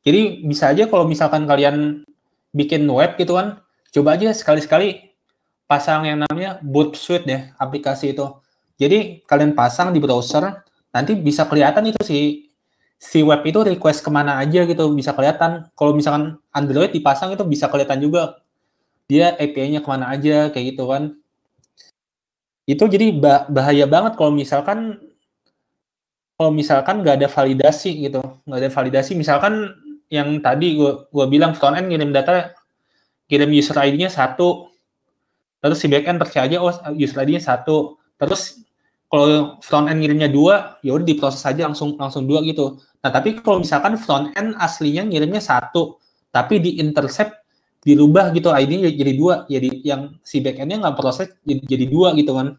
Jadi bisa aja kalau misalkan kalian bikin web gitu kan, coba aja sekali-sekali pasang yang namanya Boot Suite ya, aplikasi itu. Jadi kalian pasang di browser, nanti bisa kelihatan itu si si web itu request kemana aja gitu bisa kelihatan. Kalau misalkan Android dipasang itu bisa kelihatan juga dia API-nya kemana aja kayak gitu kan. Itu jadi bahaya banget kalau misalkan kalau misalkan nggak ada validasi gitu, nggak ada validasi misalkan yang tadi gue gua bilang front end ngirim data kirim user ID-nya satu terus si back end percaya aja oh user ID-nya satu terus kalau front end ngirimnya dua ya udah diproses aja langsung langsung dua gitu nah tapi kalau misalkan front end aslinya ngirimnya satu tapi di intercept dirubah gitu ID-nya jadi dua jadi yang si back endnya nggak proses jadi, jadi dua gitu kan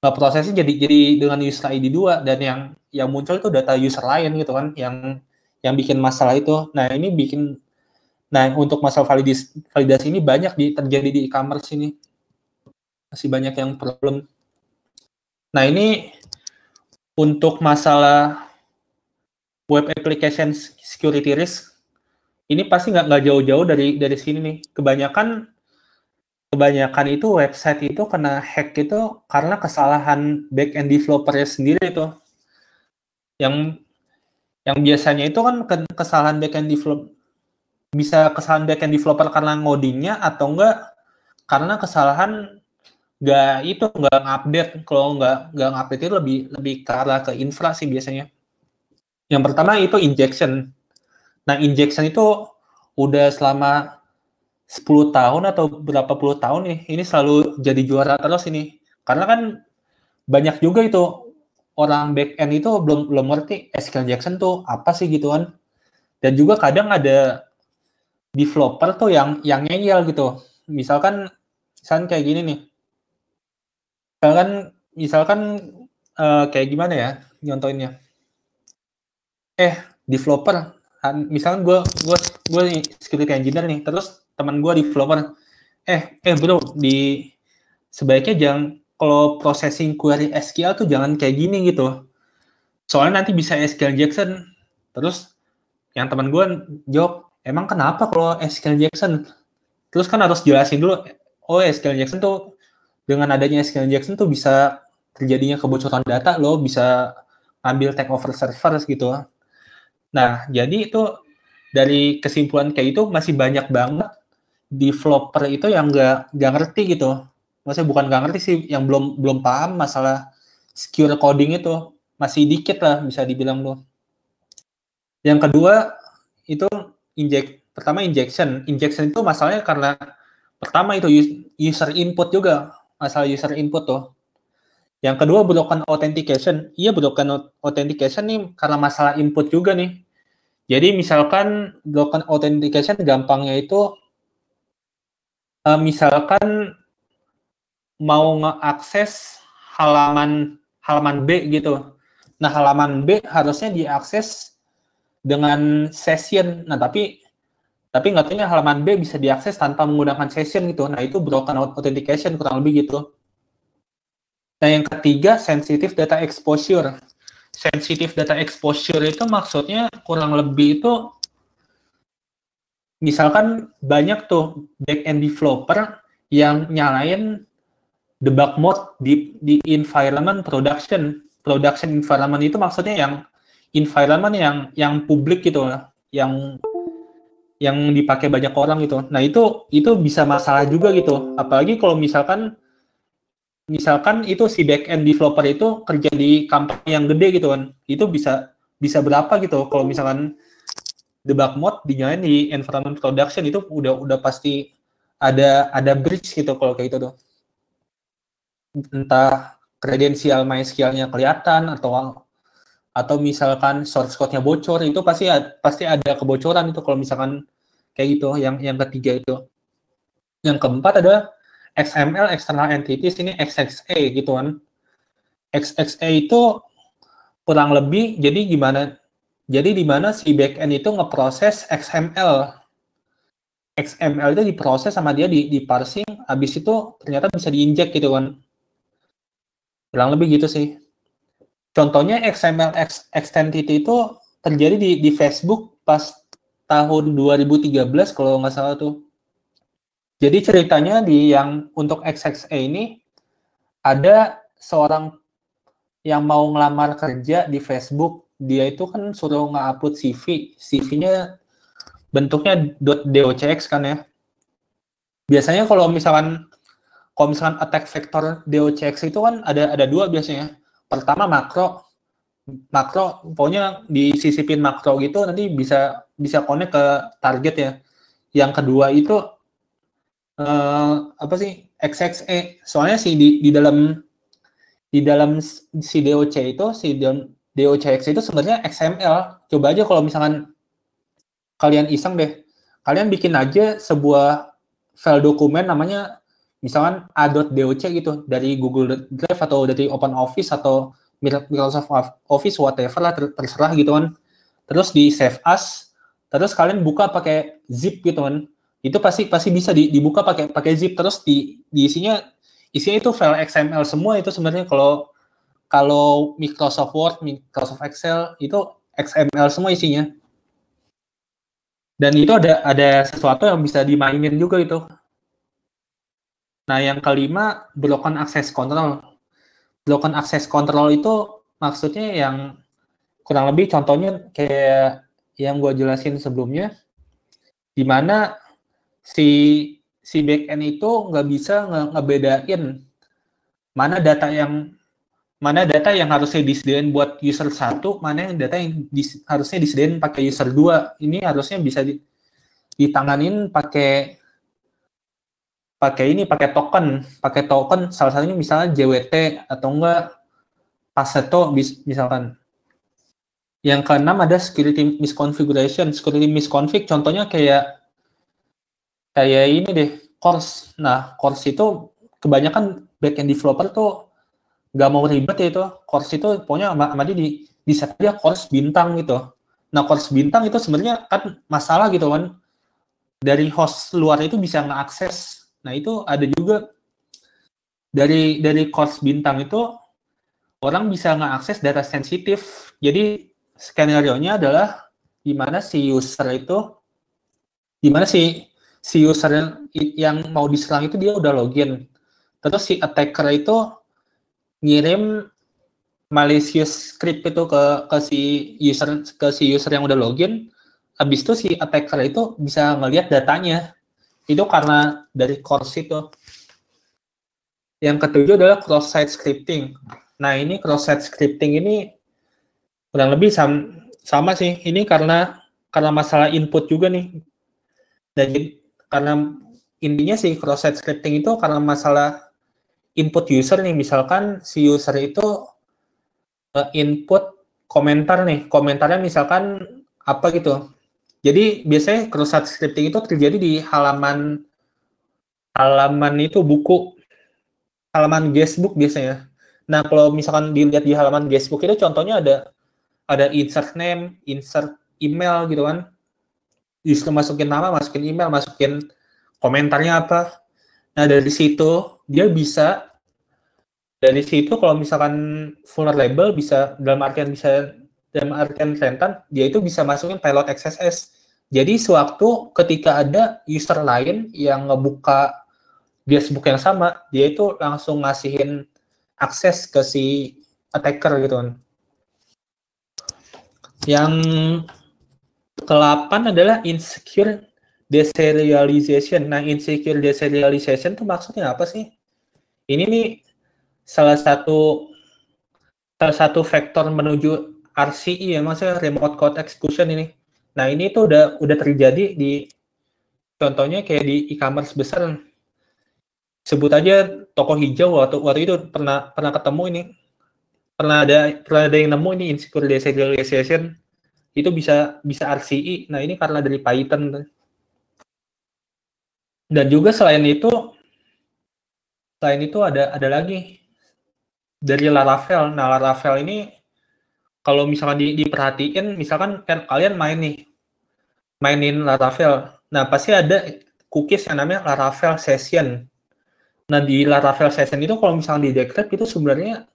nggak prosesnya jadi jadi dengan user ID dua dan yang yang muncul itu data user lain gitu kan yang yang bikin masalah itu. Nah, ini bikin nah untuk masalah validasi, validasi ini banyak di, terjadi di e-commerce ini. Masih banyak yang problem. Nah, ini untuk masalah web application security risk ini pasti nggak nggak jauh-jauh dari dari sini nih. Kebanyakan kebanyakan itu website itu kena hack itu karena kesalahan back end developernya sendiri itu yang yang biasanya itu kan kesalahan backend develop bisa kesalahan backend developer karena ngodingnya atau enggak karena kesalahan enggak itu enggak update kalau enggak enggak update itu lebih lebih ke arah ke infra sih biasanya. Yang pertama itu injection. Nah injection itu udah selama 10 tahun atau berapa puluh tahun nih, ini selalu jadi juara terus ini. Karena kan banyak juga itu orang back end itu belum belum ngerti SQL Jackson tuh apa sih gitu kan. Dan juga kadang ada developer tuh yang yang ngeyel gitu. Misalkan misalkan kayak gini nih. Misalkan misalkan uh, kayak gimana ya nyontoinnya. Eh, developer misalkan gue gue gue security engineer nih terus teman gue developer eh eh bro di sebaiknya jangan kalau processing query SQL tuh jangan kayak gini gitu. Soalnya nanti bisa SQL Jackson. Terus yang teman gue jawab, emang kenapa kalau SQL Jackson? Terus kan harus jelasin dulu, oh SQL Jackson tuh dengan adanya SQL Jackson tuh bisa terjadinya kebocoran data lo bisa ambil take over server gitu. Nah, jadi itu dari kesimpulan kayak itu masih banyak banget developer itu yang nggak nggak ngerti gitu maksudnya bukan nggak ngerti sih yang belum belum paham masalah secure coding itu masih dikit lah bisa dibilang loh Yang kedua itu inject pertama injection. Injection itu masalahnya karena pertama itu user input juga, masalah user input tuh. Yang kedua broken authentication. Iya broken authentication nih karena masalah input juga nih. Jadi misalkan broken authentication gampangnya itu eh, misalkan mau ngeakses halaman halaman B gitu. Nah, halaman B harusnya diakses dengan session. Nah, tapi tapi nggak ya, halaman B bisa diakses tanpa menggunakan session gitu. Nah, itu broken authentication kurang lebih gitu. Nah, yang ketiga, sensitive data exposure. Sensitive data exposure itu maksudnya kurang lebih itu misalkan banyak tuh back-end developer yang nyalain debug mode di di environment production production environment itu maksudnya yang environment yang yang publik gitu yang yang dipakai banyak orang gitu nah itu itu bisa masalah juga gitu apalagi kalau misalkan misalkan itu si back end developer itu kerja di company yang gede gitu kan itu bisa bisa berapa gitu kalau misalkan debug mode dinyalain di environment production itu udah udah pasti ada ada bridge gitu kalau kayak gitu tuh entah kredensial MySQL-nya kelihatan atau atau misalkan source code-nya bocor itu pasti pasti ada kebocoran itu kalau misalkan kayak gitu yang yang ketiga itu yang keempat ada XML external entities ini XXA gitu kan XXA itu kurang lebih jadi gimana jadi di mana si backend itu ngeproses XML XML itu diproses sama dia di, di parsing habis itu ternyata bisa diinjek gitu kan kurang lebih gitu sih contohnya XML extended itu terjadi di, di Facebook pas tahun 2013 kalau nggak salah tuh jadi ceritanya di yang untuk XXA ini ada seorang yang mau ngelamar kerja di Facebook dia itu kan suruh nge-upload CV CV-nya bentuknya .docx kan ya biasanya kalau misalkan kalau misalkan attack vector DOCX itu kan ada ada dua biasanya. Pertama makro makro pokoknya di disisipin makro gitu nanti bisa bisa connect ke target ya. Yang kedua itu eh, apa sih XXE. Soalnya si di, di dalam di dalam si DOC itu si DOCX itu sebenarnya XML. Coba aja kalau misalkan kalian iseng deh, kalian bikin aja sebuah file dokumen namanya misalkan a.doc gitu dari Google Drive atau dari Open Office atau Microsoft Office whatever lah terserah gitu kan terus di save as terus kalian buka pakai zip gitu kan itu pasti pasti bisa di, dibuka pakai pakai zip terus di, di isinya isinya itu file XML semua itu sebenarnya kalau kalau Microsoft Word, Microsoft Excel itu XML semua isinya. Dan itu ada ada sesuatu yang bisa dimainin juga itu Nah, yang kelima broken access control. Broken access control itu maksudnya yang kurang lebih contohnya kayak yang gue jelasin sebelumnya, di mana si si backend itu nggak bisa nge ngebedain mana data yang mana data yang harusnya disediain buat user satu mana yang data yang dis, harusnya disediain pakai user dua Ini harusnya bisa di, ditanganin pakai pakai ini pakai token pakai token salah satunya misalnya JWT atau enggak Paseto misalkan yang keenam ada security misconfiguration security misconfig contohnya kayak kayak ini deh course nah course itu kebanyakan backend developer tuh nggak mau ribet ya itu course itu pokoknya sama dia di di set dia course bintang gitu nah course bintang itu sebenarnya kan masalah gitu kan dari host luar itu bisa ngeakses Nah itu ada juga dari dari course bintang itu orang bisa mengakses data sensitif. Jadi skenario-nya adalah di mana si user itu di mana si si user yang mau diserang itu dia udah login. Terus si attacker itu ngirim malicious script itu ke ke si user ke si user yang udah login. Habis itu si attacker itu bisa melihat datanya. Itu karena dari course itu. Yang ketujuh adalah cross-site scripting. Nah, ini cross-site scripting ini kurang lebih sama, sama sih. Ini karena karena masalah input juga nih. Jadi karena intinya sih cross-site scripting itu karena masalah input user nih. Misalkan si user itu eh, input komentar nih. Komentarnya misalkan apa gitu. Jadi biasanya cross-site scripting itu terjadi di halaman halaman itu buku halaman guestbook biasanya. Nah, kalau misalkan dilihat di halaman guestbook itu contohnya ada ada insert name, insert email gitu kan. Justru masukin nama, masukin email, masukin komentarnya apa. Nah, dari situ dia bisa dari situ kalau misalkan vulnerable bisa dalam artian bisa dalam artian rentan dia itu bisa masukin payload XSS. Jadi sewaktu ketika ada user lain yang ngebuka dia sebuk yang sama, dia itu langsung ngasihin akses ke si attacker gitu kan. Yang ke-8 adalah insecure deserialization. Nah, insecure deserialization itu maksudnya apa sih? Ini nih salah satu salah satu faktor menuju RCE ya maksudnya remote code execution ini. Nah ini tuh udah udah terjadi di contohnya kayak di e-commerce besar. Sebut aja toko hijau waktu waktu itu pernah pernah ketemu ini pernah ada pernah ada yang nemu ini insecure deserialization itu bisa bisa RCE. Nah ini karena dari Python. Dan juga selain itu selain itu ada ada lagi dari Laravel. Nah Laravel ini kalau misalkan di, diperhatiin, misalkan kan kalian main nih, mainin Laravel. Nah, pasti ada cookies yang namanya Laravel Session. Nah, di Laravel Session itu kalau misalkan di Decrypt itu sebenarnya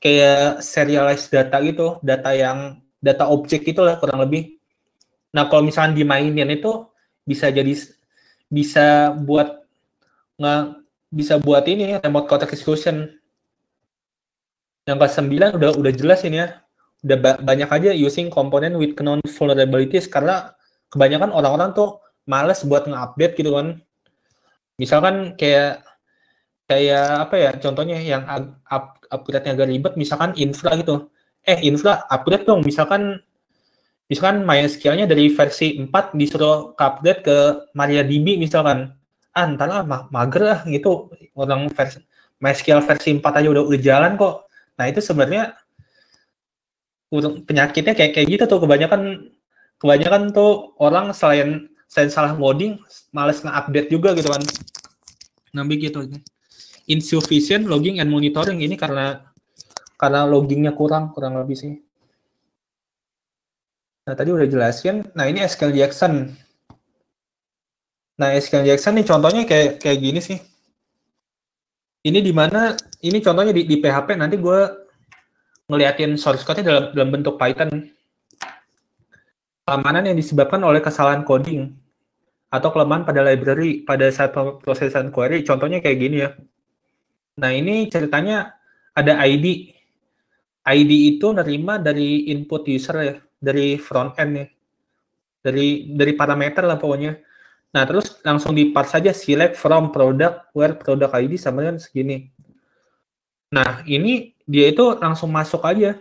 kayak serialized data gitu, data yang data objek itu lah kurang lebih. Nah, kalau misalkan dimainin itu bisa jadi bisa buat nggak bisa buat ini remote code execution. Yang ke-9 udah udah jelas ini ya banyak aja using komponen with known vulnerabilities karena kebanyakan orang-orang tuh males buat nge-update gitu kan. Misalkan kayak kayak apa ya contohnya yang up, upgrade-nya agak ribet misalkan infra gitu. Eh infra upgrade dong misalkan misalkan MySQL-nya dari versi 4 disuruh ke update ke MariaDB misalkan. Ah, entar lah mager lah gitu orang versi MySQL versi 4 aja udah udah jalan kok. Nah, itu sebenarnya penyakitnya kayak kayak gitu tuh kebanyakan kebanyakan tuh orang selain selain salah ngoding males nge-update juga gitu kan nambah gitu insufficient logging and monitoring ini karena karena loggingnya kurang kurang lebih sih nah tadi udah jelasin nah ini SQL Jackson nah SQL Jackson nih contohnya kayak kayak gini sih ini di mana ini contohnya di, di PHP nanti gue ngeliatin source code-nya dalam, dalam bentuk Python. Keamanan yang disebabkan oleh kesalahan coding atau kelemahan pada library pada saat prosesan query, contohnya kayak gini ya. Nah ini ceritanya ada ID. ID itu nerima dari input user ya, dari front end ya. Dari dari parameter lah pokoknya. Nah terus langsung di part saja select from product where product ID sama dengan segini. Nah ini dia itu langsung masuk aja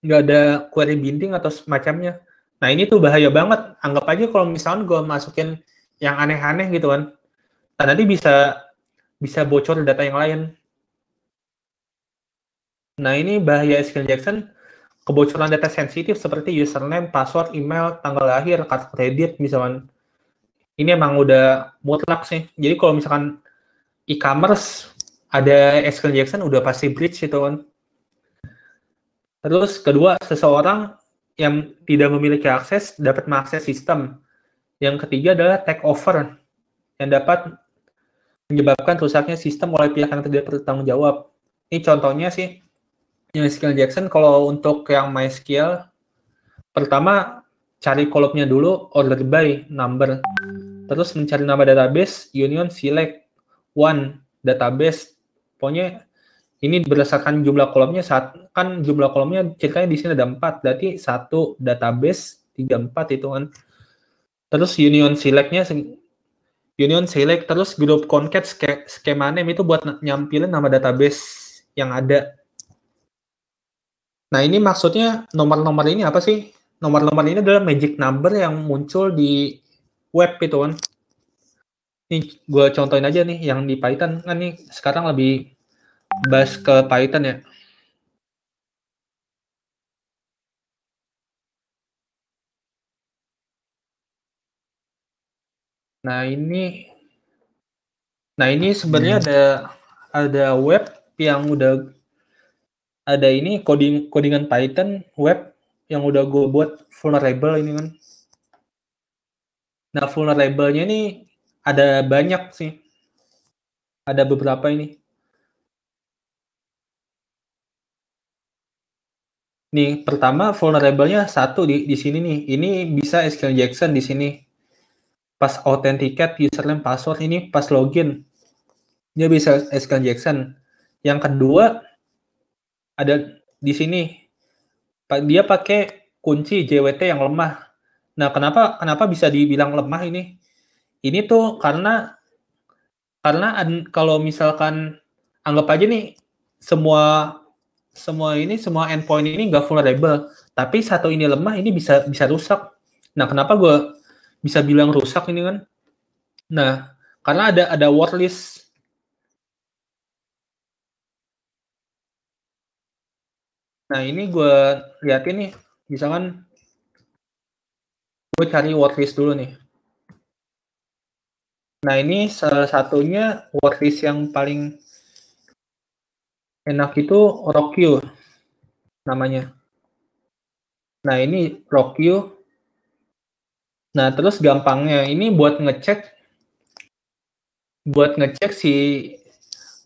nggak ada query binding atau semacamnya nah ini tuh bahaya banget anggap aja kalau misalnya gue masukin yang aneh-aneh gitu kan nah, nanti bisa bisa bocor data yang lain nah ini bahaya SQL Jackson. kebocoran data sensitif seperti username, password, email, tanggal lahir, kartu kredit misalkan ini emang udah mutlak sih jadi kalau misalkan e-commerce ada SQL Jackson udah pasti bridge itu kan. Terus kedua, seseorang yang tidak memiliki akses dapat mengakses sistem. Yang ketiga adalah take over yang dapat menyebabkan rusaknya sistem oleh pihak yang tidak bertanggung jawab. Ini contohnya sih yang SQL Jackson kalau untuk yang MySQL pertama cari kolomnya dulu order by number. Terus mencari nama database union select one database Pokoknya ini berdasarkan jumlah kolomnya saat kan jumlah kolomnya ceritanya di sini ada empat berarti satu database tiga empat itu kan terus union selectnya union select terus group concat ske, skema name itu buat nyampilin nama database yang ada nah ini maksudnya nomor-nomor ini apa sih nomor-nomor ini adalah magic number yang muncul di web itu kan ini gue contohin aja nih yang di Python kan nih sekarang lebih bahas ke Python ya. Nah ini, nah ini sebenarnya hmm. ada ada web yang udah ada ini coding codingan Python web yang udah gue buat vulnerable ini kan. Nah vulnerable-nya ini ada banyak sih. Ada beberapa ini. Nih, pertama vulnerable-nya satu di, di sini nih. Ini bisa SQL Jackson di sini. Pas authenticate username password ini pas login dia bisa SQL Jackson. Yang kedua ada di sini dia pakai kunci JWT yang lemah. Nah, kenapa kenapa bisa dibilang lemah ini? Ini tuh karena karena kalau misalkan anggap aja nih semua semua ini semua endpoint ini full vulnerable tapi satu ini lemah ini bisa bisa rusak nah kenapa gue bisa bilang rusak ini kan nah karena ada ada word nah ini gue lihat ini misalkan gue cari word dulu nih nah ini salah satunya word yang paling enak itu Rokyu namanya. Nah ini Rokyu. Nah terus gampangnya ini buat ngecek, buat ngecek si,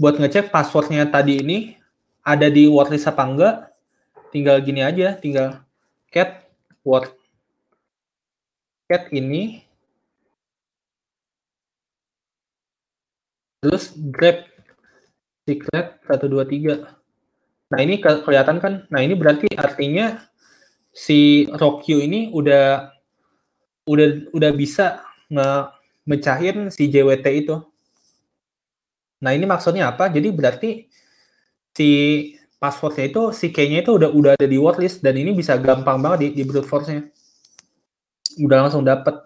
buat ngecek passwordnya tadi ini ada di wordlist apa enggak? Tinggal gini aja, tinggal cat word cat ini terus grab Secret 1, 2, 3. Nah ini ke kelihatan kan? Nah ini berarti artinya si Rokyu ini udah udah udah bisa nge mecahin si JWT itu. Nah ini maksudnya apa? Jadi berarti si passwordnya itu si key-nya itu udah udah ada di wordlist dan ini bisa gampang banget di, di brute force-nya. Udah langsung dapet.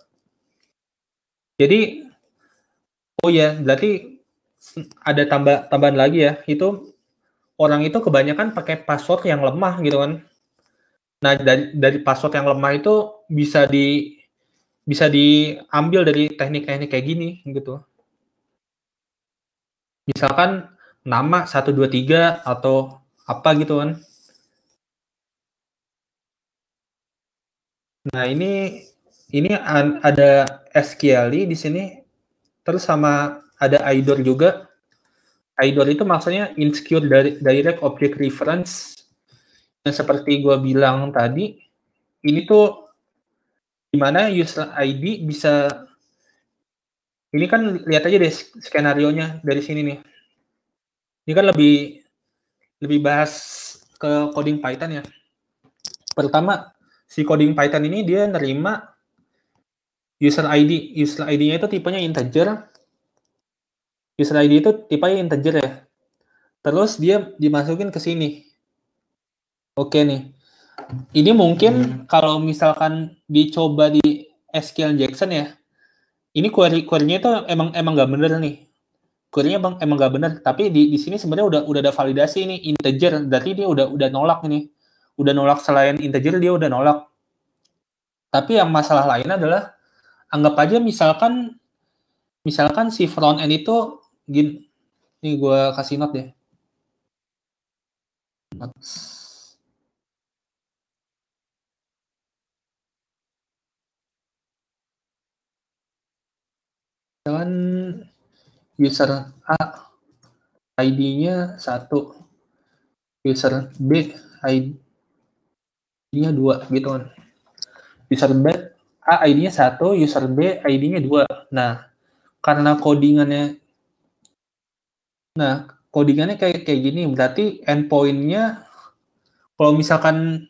Jadi oh ya berarti ada tambah tambahan lagi ya itu orang itu kebanyakan pakai password yang lemah gitu kan nah dari dari password yang lemah itu bisa di bisa diambil dari teknik-teknik kayak gini gitu misalkan nama 123 atau apa gitu kan nah ini ini ada SQL di sini terus sama ada IDOR juga. IDOR itu maksudnya insecure dari direct object reference. Nah, seperti gue bilang tadi, ini tuh gimana user ID bisa ini kan lihat aja deh skenario nya dari sini nih. Ini kan lebih lebih bahas ke coding Python ya. Pertama, si coding Python ini dia nerima user ID. User ID-nya itu tipenya integer user ID itu tipenya integer ya. Terus dia dimasukin ke sini. Oke nih. Ini mungkin hmm. kalau misalkan dicoba di SQL Jackson ya, ini query querynya itu emang emang nggak bener nih. Querynya emang emang nggak bener. Tapi di, di sini sebenarnya udah udah ada validasi ini integer. Berarti dia udah udah nolak nih. Udah nolak selain integer dia udah nolak. Tapi yang masalah lain adalah anggap aja misalkan misalkan si front end itu Gin, ini gue kasih not deh. not jangan user A ID-nya satu, user B ID-nya dua gitu kan. User B A ID-nya satu, user B ID-nya dua. Nah, karena codingannya Nah, codingannya kayak kayak gini berarti endpointnya kalau misalkan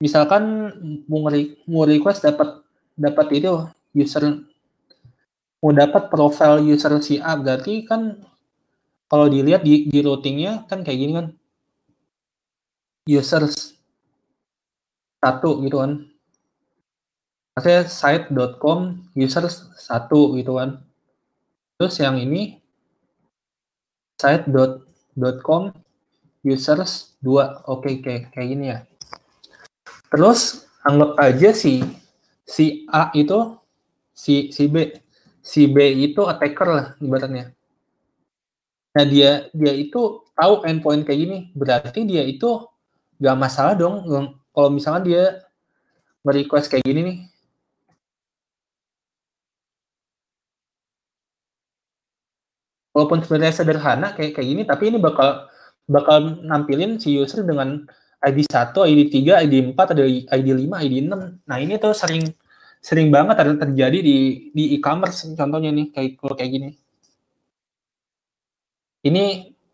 misalkan mau request dapat dapat itu user mau dapat profile user si A berarti kan kalau dilihat di, di routingnya kan kayak gini kan users satu gitu kan maksudnya site.com users satu gitu kan terus yang ini site.com users 2. Oke, okay, kayak, kayak gini ya. Terus anggap aja si si A itu si si B. Si B itu attacker lah ibaratnya. Nah, dia dia itu tahu endpoint kayak gini, berarti dia itu gak masalah dong kalau misalnya dia merequest kayak gini nih. walaupun sebenarnya sederhana kayak kayak gini tapi ini bakal bakal nampilin si user dengan ID 1, ID 3, ID 4, ada ID 5, ID 6. Nah, ini tuh sering sering banget ada terjadi di di e-commerce contohnya nih kayak kalau kayak gini. Ini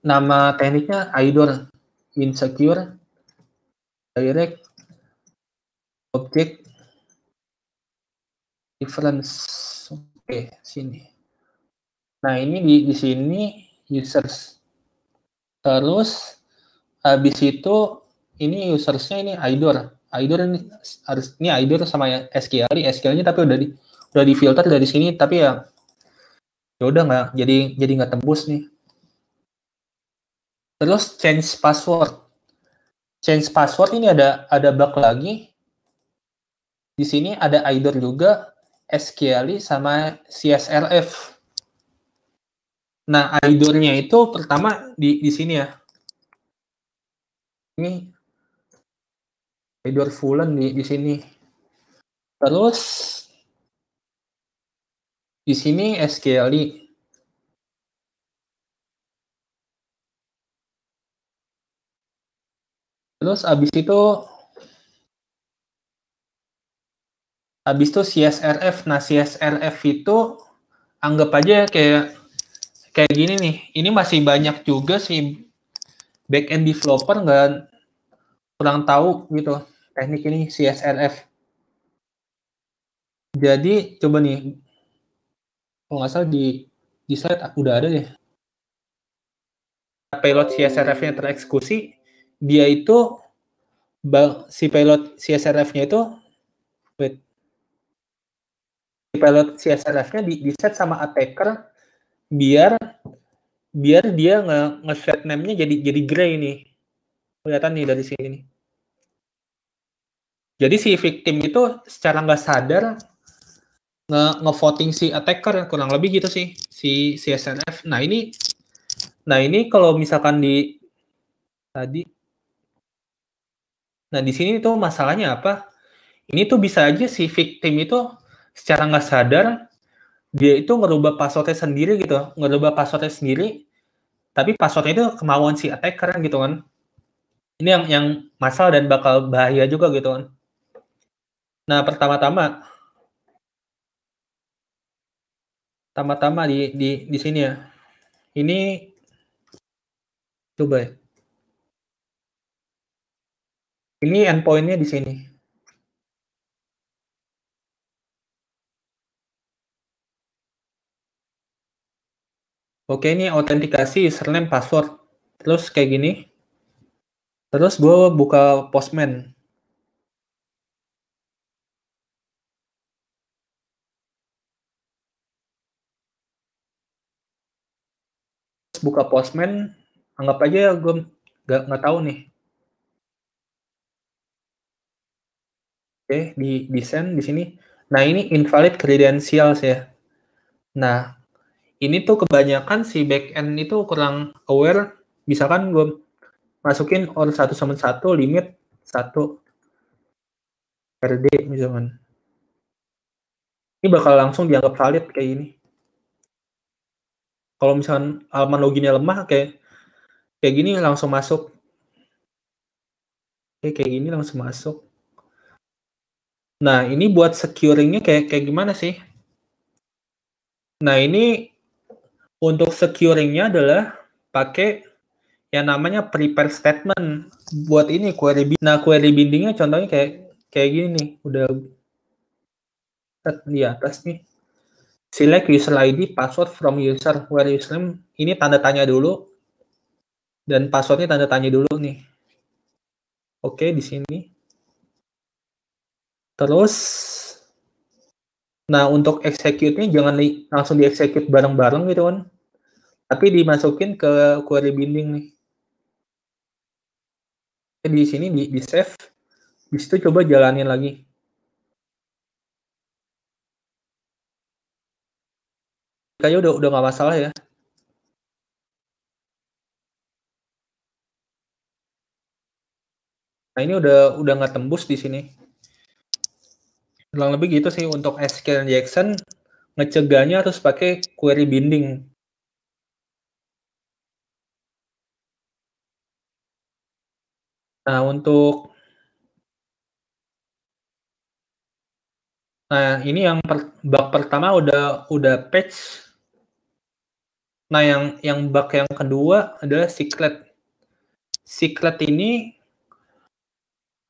nama tekniknya IDOR, insecure direct object difference. Oke, sini. Nah, ini di, di sini users. Terus habis itu ini usersnya ini idor. Idor ini harus ini idor sama SQL. SQL-nya tapi udah di udah di filter dari sini tapi ya ya udah nggak jadi jadi nggak tembus nih. Terus change password. Change password ini ada ada bug lagi. Di sini ada idor juga, SQL sama CSRF. Nah, idornya itu pertama di di sini ya. Ini idor Fulan di di sini. Terus di sini SQLI. Terus abis itu abis itu CSRF. Nah, CSRF itu anggap aja kayak kayak gini nih, ini masih banyak juga sih back end developer nggak kurang tahu gitu teknik ini CSRF. Jadi coba nih, kalau nggak salah di di slide ah, udah ada deh. pilot CSRF-nya tereksekusi, dia itu si pilot CSRF-nya itu wait, si payload CSRF-nya di, di set sama attacker biar biar dia nge, nge set name-nya jadi jadi gray nih. Kelihatan nih dari sini nih. Jadi si victim itu secara nggak sadar nge, nge voting si attacker kurang lebih gitu sih si si SNF. Nah ini nah ini kalau misalkan di tadi nah di sini itu masalahnya apa? Ini tuh bisa aja si victim itu secara nggak sadar dia itu ngerubah passwordnya sendiri gitu, ngerubah passwordnya sendiri tapi passwordnya itu kemauan si attacker gitu kan ini yang yang masalah dan bakal bahaya juga gitu kan nah pertama-tama pertama-tama di di di sini ya ini coba ya. ini endpointnya di sini Oke, ini autentikasi username password. Terus kayak gini. Terus gue buka Postman. Terus buka Postman, anggap aja gue nggak nggak tahu nih. Oke, di di send di sini. Nah, ini invalid credentials ya. Nah, ini tuh kebanyakan si backend itu kurang aware misalkan gue masukin or satu sama satu limit satu RD misalkan ini bakal langsung dianggap valid kayak ini kalau misalkan alman loginnya lemah kayak kayak gini langsung masuk Oke kayak gini langsung masuk nah ini buat securingnya kayak kayak gimana sih nah ini untuk securingnya adalah pakai yang namanya prepare statement buat ini query binding. Nah, query bindingnya contohnya kayak kayak gini nih, udah di atas nih. Select user ID, password from user, where username. Ini tanda tanya dulu. Dan passwordnya tanda tanya dulu nih. Oke, di sini. Terus Nah, untuk execute-nya jangan di, langsung di-execute bareng-bareng gitu kan. Tapi dimasukin ke query binding nih. Eh, di sini di, di save, di situ coba jalanin lagi. Kayaknya udah udah gak masalah ya. Nah, ini udah udah nggak tembus di sini kurang lebih gitu sih untuk SQL injection ngecegahnya harus pakai query binding nah untuk nah ini yang per, bug pertama udah udah patch nah yang yang bug yang kedua adalah secret secret ini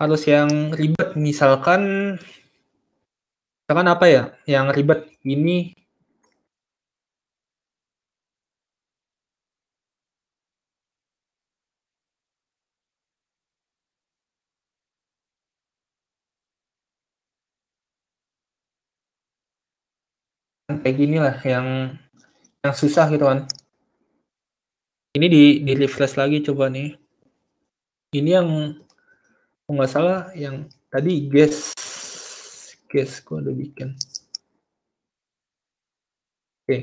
harus yang ribet misalkan misalkan apa ya yang ribet ini kayak gini lah yang yang susah gitu kan ini di di refresh lagi coba nih ini yang nggak salah yang tadi guess guess gue ada bikin. Oke. Okay.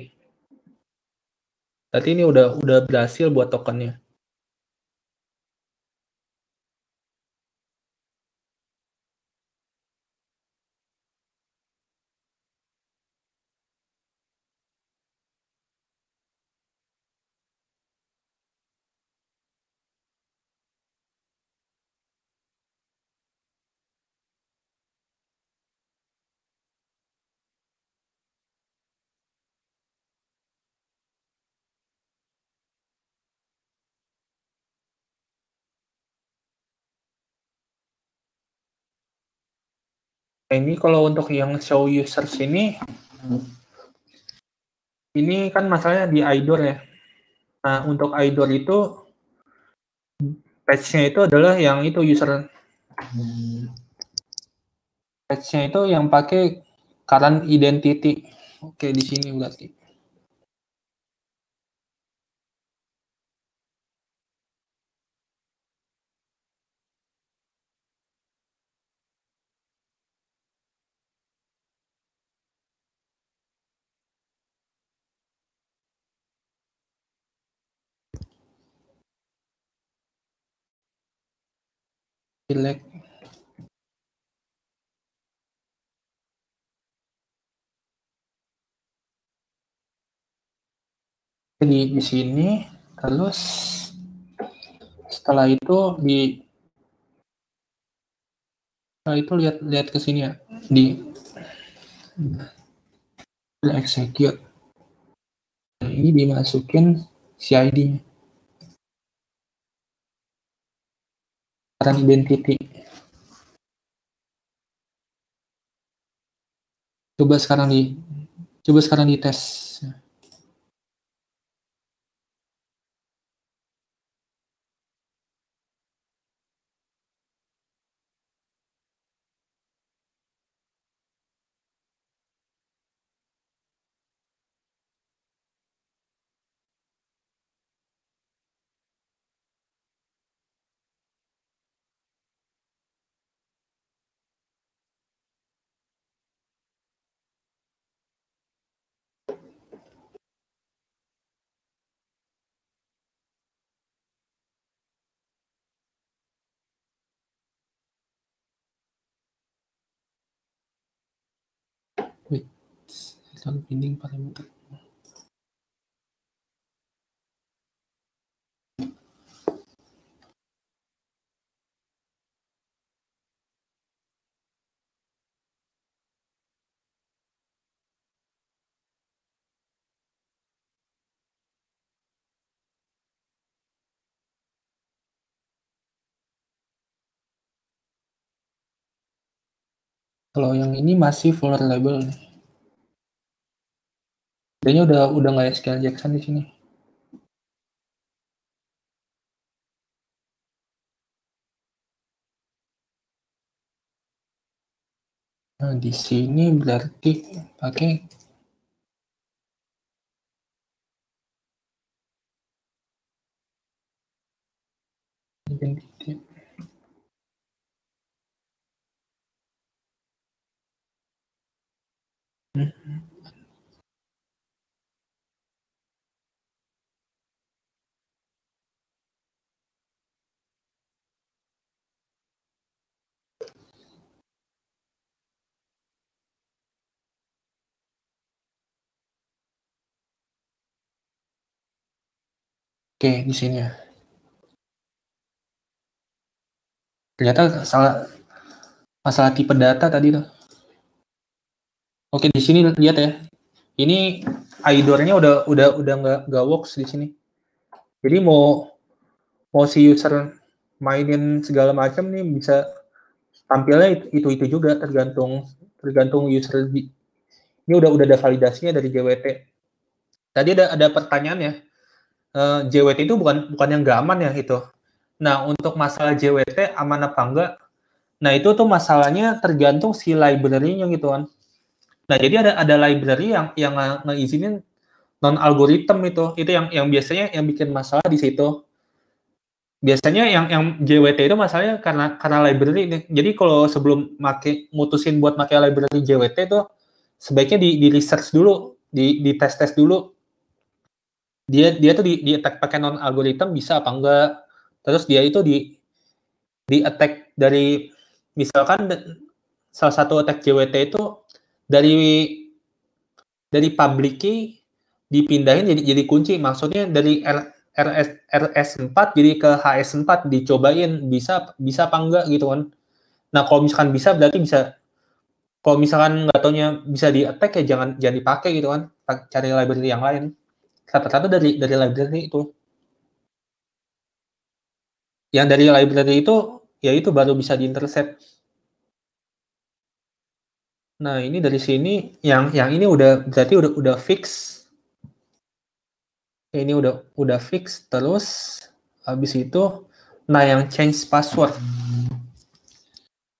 Tadi ini udah udah berhasil buat tokennya. ini kalau untuk yang show users ini ini kan masalahnya di idor ya nah untuk idor itu nya itu adalah yang itu user nya itu yang pakai current identity oke di sini berarti jelek di di sini terus setelah itu di setelah itu lihat lihat ke sini ya di, di execute nah, ini dimasukin CID-nya. pencemaran identiti. Coba sekarang di coba sekarang di tes. selalu pending paling mudah. Kalau yang ini masih full label nih. Kayaknya udah udah nggak ada Skill Jackson di sini. Nah, di sini berarti pakai Mm-hmm. Oke, di sini ya. Ternyata salah masalah tipe data tadi tuh. Oke, di sini lihat ya. Ini idornya udah udah udah nggak nggak works di sini. Jadi mau mau si user mainin segala macam nih bisa tampilnya itu itu juga tergantung tergantung user ini udah udah ada validasinya dari JWT. Tadi ada ada pertanyaan ya Eh, JWT itu bukan bukan yang gak aman ya itu. Nah, untuk masalah JWT aman apa enggak? Nah, itu tuh masalahnya tergantung si library-nya gitu kan. Nah, jadi ada ada library yang yang ngizinin non algoritm itu. Itu yang yang biasanya yang bikin masalah di situ. Biasanya yang yang JWT itu masalahnya karena karena library ini. Jadi kalau sebelum make mutusin buat pakai library JWT itu sebaiknya di di research dulu, di di tes-tes dulu dia dia tuh di, di attack pakai non algoritm bisa apa enggak terus dia itu di di attack dari misalkan salah satu attack JWT itu dari dari public key dipindahin jadi jadi kunci maksudnya dari R, RS RS4 jadi ke HS4 dicobain bisa bisa apa enggak gitu kan nah kalau misalkan bisa berarti bisa kalau misalkan nggak taunya bisa di attack ya jangan jangan dipakai gitu kan cari library yang lain satu-satu dari dari library itu. Yang dari library itu ya itu baru bisa diintercept. Nah, ini dari sini yang yang ini udah berarti udah udah fix. Ini udah udah fix terus habis itu nah yang change password.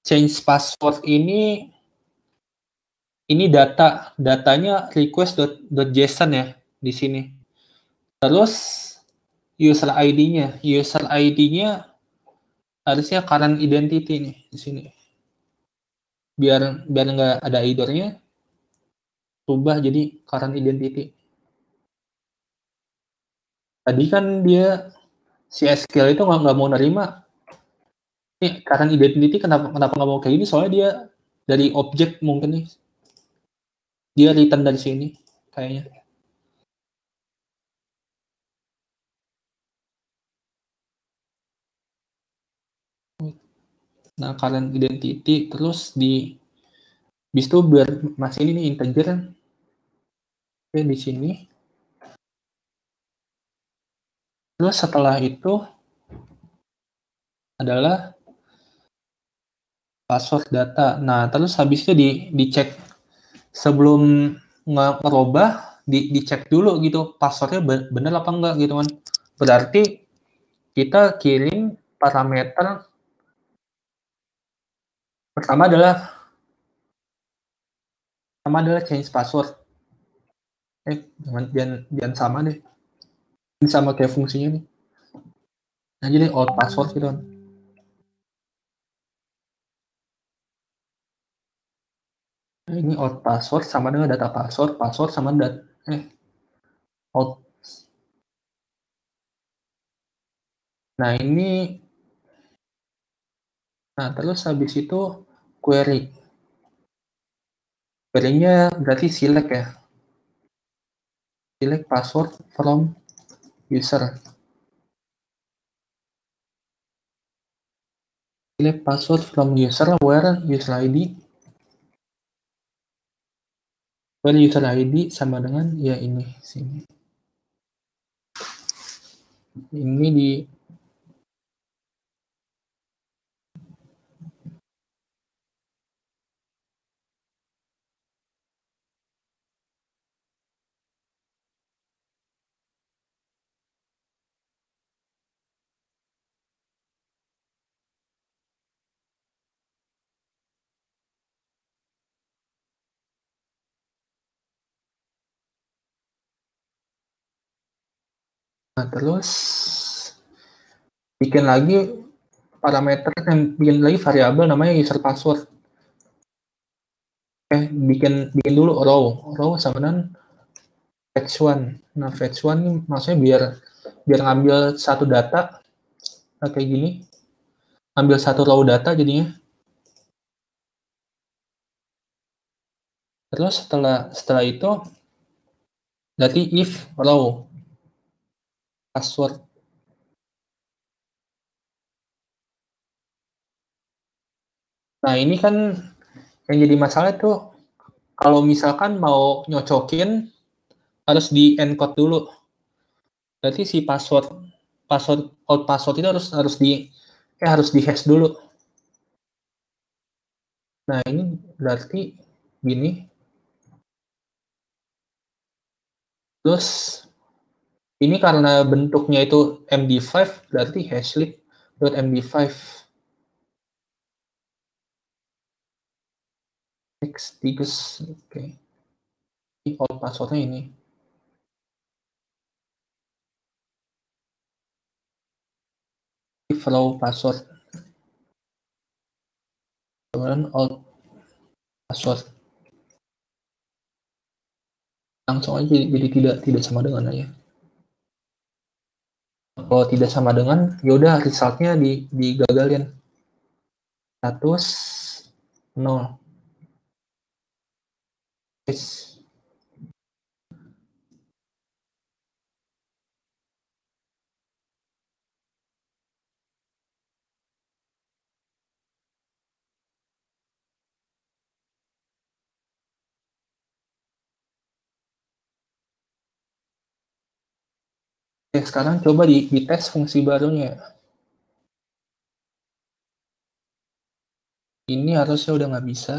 Change password ini ini data datanya request.json ya di sini. Terus user ID-nya, user ID-nya harusnya current identity nih di sini. Biar biar nggak ada idornya ubah jadi current identity. Tadi kan dia si SQL itu nggak mau nerima. Ini current identity kenapa kenapa nggak mau kayak gini? Soalnya dia dari objek mungkin nih. Dia return dari sini kayaknya. nah kalian identity terus di bis itu biar masih ini nih integer oke di sini terus setelah itu adalah password data nah terus habis itu di dicek sebelum ngerubah di dicek dulu gitu passwordnya bener apa enggak gitu kan berarti kita kirim parameter Pertama adalah pertama adalah change password. Eh, jangan, jangan, jangan sama deh. Ini sama kayak fungsinya nih. Nah, jadi old password gitu kan. Ini old password sama dengan data password, password sama dat eh old. Nah, ini Nah, terus habis itu query. Query-nya berarti select ya. Select password from user. Select password from user where user ID where user ID sama dengan ya ini sini. Ini di Nah, terus bikin lagi parameter yang bikin lagi variabel namanya user password. Oke, eh, bikin bikin dulu row, row sama dengan fetch one. Nah, fetch one ini maksudnya biar biar ngambil satu data nah, kayak gini. Ambil satu row data jadinya. Terus setelah setelah itu nanti if row password nah ini kan yang jadi masalah tuh kalau misalkan mau nyocokin harus di encode dulu berarti si password password old password itu harus harus di eh harus di hash dulu nah ini berarti gini terus ini karena bentuknya itu MD5, berarti hashlib.md5. X tigus, oke. Okay. Ini old passwordnya ini. Flow password. Kemudian old password langsung aja jadi tidak tidak sama dengan ya kalau tidak sama dengan yaudah resultnya di digagalin 100 0 nol Oke, sekarang coba di, tes fungsi barunya. Ini harusnya udah nggak bisa.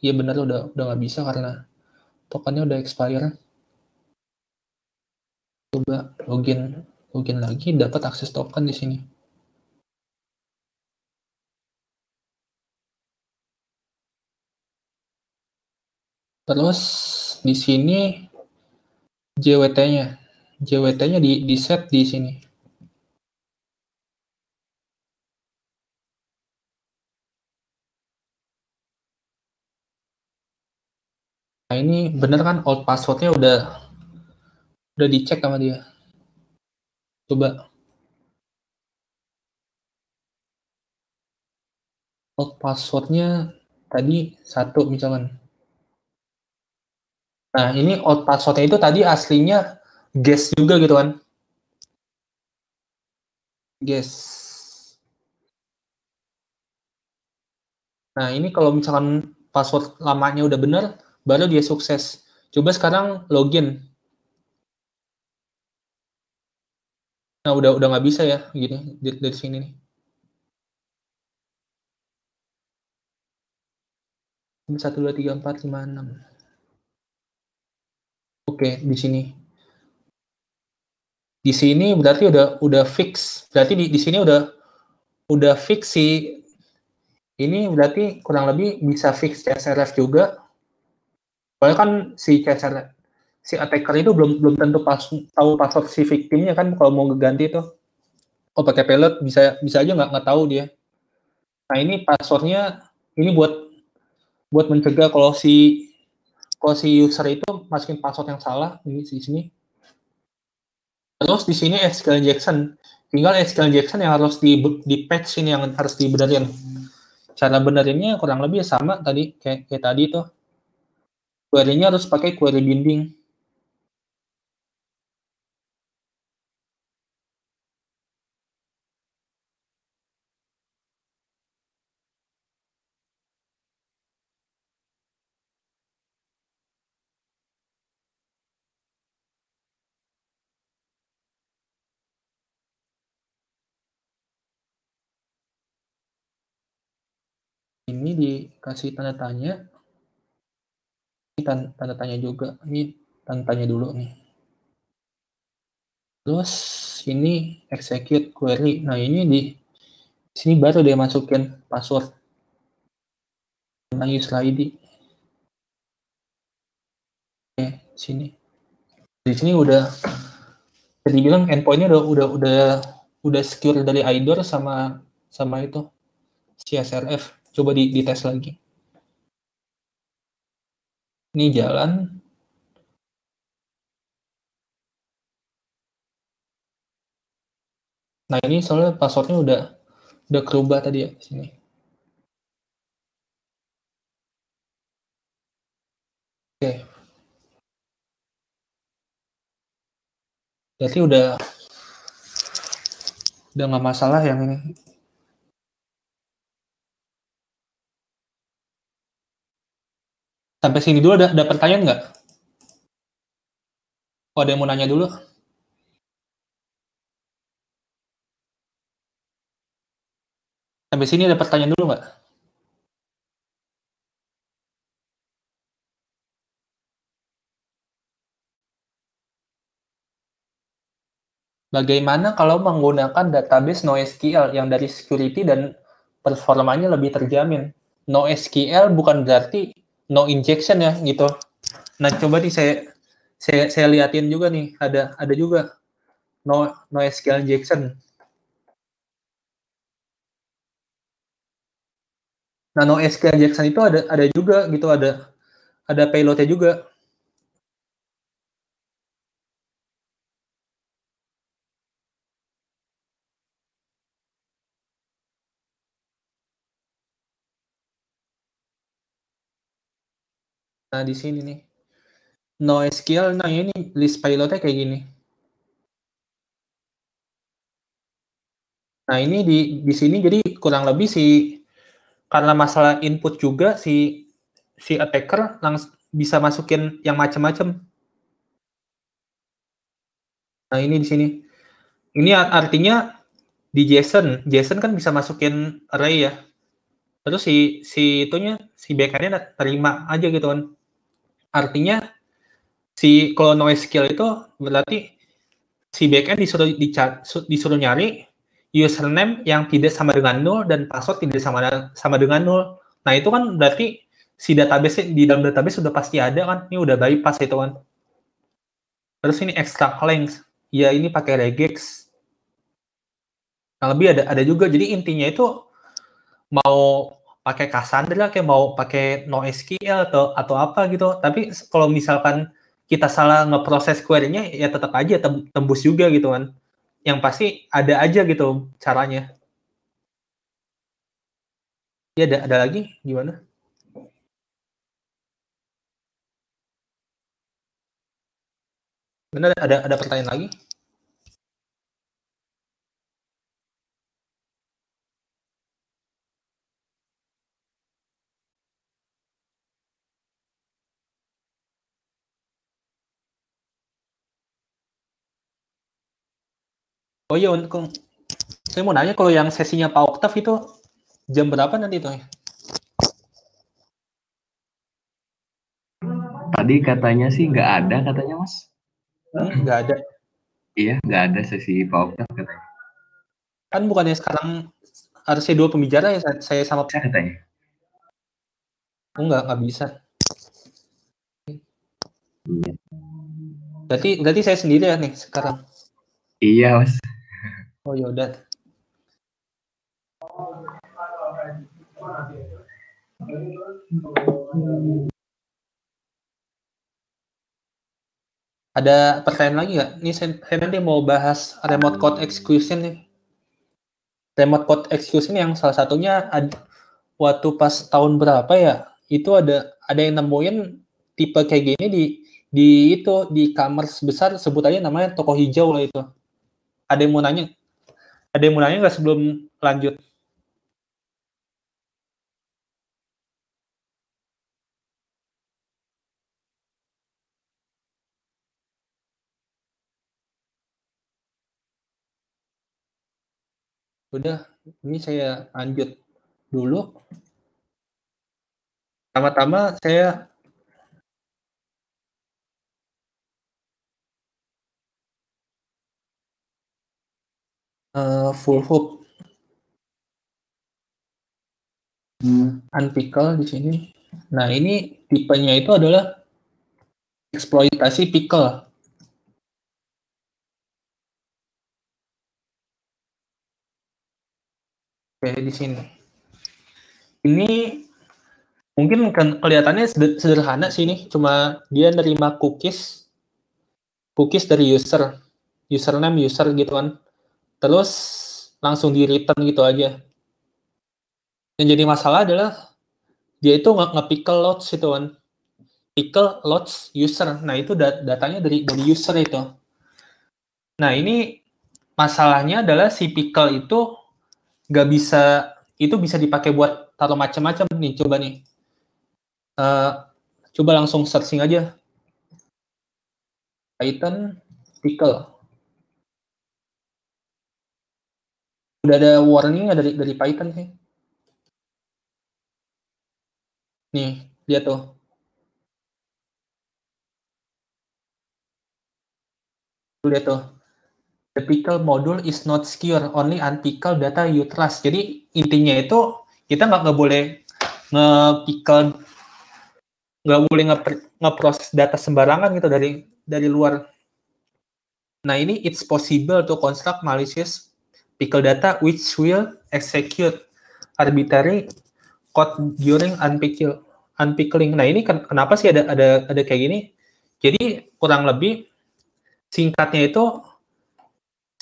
Iya benar udah udah nggak bisa karena tokennya udah expire. Coba login login lagi dapat akses token di sini. Terus di sini JWT-nya. JWT-nya di, di set di sini. Nah ini bener kan old passwordnya udah udah dicek sama dia. Coba. Old passwordnya tadi satu misalkan. Nah ini old passwordnya itu tadi aslinya guess juga gitu kan guess Nah, ini kalau misalkan password lamanya udah bener baru dia sukses. Coba sekarang login. Nah, udah udah nggak bisa ya, gini dari, dari sini nih. Satu, dua, tiga, empat, lima, enam. Oke, di sini di sini berarti udah udah fix. Berarti di, di sini udah udah fix sih ini berarti kurang lebih bisa fix CSRF juga. Soalnya kan si CSRF si attacker itu belum belum tentu pas, tahu password si victimnya kan kalau mau ganti itu Oh pakai pellet bisa bisa aja nggak nggak tahu dia. Nah ini passwordnya ini buat buat mencegah kalau si kalau si user itu masukin password yang salah ini di sini Terus di sini SQL Jackson, tinggal SQL Jackson yang harus di di patch ini yang harus dibenerin. Cara benerinnya kurang lebih sama tadi kayak, kayak tadi tuh. Query-nya harus pakai query binding. ini dikasih tanda tanya. Ini tanda tanya juga. Ini tanda tanya dulu nih. Terus ini execute query. Nah, ini di sini baru dia masukin password sama nah, user ID. Oke, sini. Di sini udah jadi bilang endpointnya udah udah udah udah secure dari IDOR sama sama itu CSRF. Coba di, dites lagi. Ini jalan. Nah ini soalnya passwordnya udah udah kerubah tadi ya sini. Oke. Berarti udah udah nggak masalah yang ini Sampai sini dulu ada, ada pertanyaan nggak? Oh, ada yang mau nanya dulu? Sampai sini ada pertanyaan dulu nggak? Bagaimana kalau menggunakan database NoSQL yang dari security dan performanya lebih terjamin? NoSQL bukan berarti no injection ya gitu. Nah coba nih saya saya saya liatin juga nih ada ada juga no no SQL injection. Nah no SQL injection itu ada ada juga gitu ada ada payloadnya juga. nah di sini nih. no skill nah ini list pilotnya kayak gini. Nah ini di di sini jadi kurang lebih si karena masalah input juga si si attacker langsung bisa masukin yang macam-macam. Nah ini di sini. Ini artinya di JSON, JSON kan bisa masukin array ya. Terus si si itunya si backendnya terima aja gitu kan artinya si kalau noise skill itu berarti si backend disuruh dicat, disuruh nyari username yang tidak sama dengan nol dan password tidak sama sama dengan nol. Nah, itu kan berarti si database di dalam database sudah pasti ada kan. Ini udah bypass itu kan. Terus ini extra length, Ya, ini pakai regex. Nah, lebih ada ada juga. Jadi intinya itu mau pakai Cassandra kayak mau pakai NoSQL atau atau apa gitu. Tapi kalau misalkan kita salah ngeproses query-nya ya tetap aja tembus juga gitu kan. Yang pasti ada aja gitu caranya. Ya ada ada lagi gimana? Benar ada ada pertanyaan lagi? Oh iya, untuk saya mau nanya kalau yang sesinya Pak Oktav itu jam berapa nanti itu? Tadi katanya sih nggak ada katanya Mas. Nggak ada. Iya, nggak ada sesi Pak Oktav katanya. Kan bukannya sekarang harusnya dua pembicara ya saya sama Pak katanya. Enggak, nggak bisa. Iya. Berarti berarti saya sendiri ya nih sekarang. Iya, Mas. Oh ya udah. Ada pertanyaan lagi nggak? Ini saya nanti mau bahas remote code execution nih. Remote code execution yang salah satunya ada, waktu pas tahun berapa ya? Itu ada ada yang nemuin tipe kayak gini di di itu di kamar sebesar sebut aja namanya toko hijau lah itu. Ada yang mau nanya? Ada yang mau nanya nggak sebelum lanjut? Udah, ini saya lanjut dulu. Pertama-tama saya uh, full iya. hoop. Hmm. Unpickle di sini. Nah, ini tipenya itu adalah eksploitasi pickle. Oke, di sini. Ini mungkin kan kelihatannya sederhana sih ini, cuma dia nerima cookies cookies dari user, username user gitu kan terus langsung di return gitu aja. Yang jadi masalah adalah dia itu nggak nge pickle itu kan. Pickle lots user. Nah, itu dat datanya dari dari user itu. Nah, ini masalahnya adalah si pickle itu nggak bisa itu bisa dipakai buat taruh macam-macam nih coba nih. Uh, coba langsung searching aja. Python pickle. Udah ada warning dari dari Python sih? Nih, lihat tuh. Lihat tuh. The pickle module is not secure, only unpickle data you trust. Jadi intinya itu kita nggak nggak boleh ngepickle nggak boleh ngeproses nge data sembarangan gitu dari dari luar. Nah ini it's possible to construct malicious pickle data which will execute arbitrary code during unpickle, unpickling. Nah ini ken kenapa sih ada ada ada kayak gini? Jadi kurang lebih singkatnya itu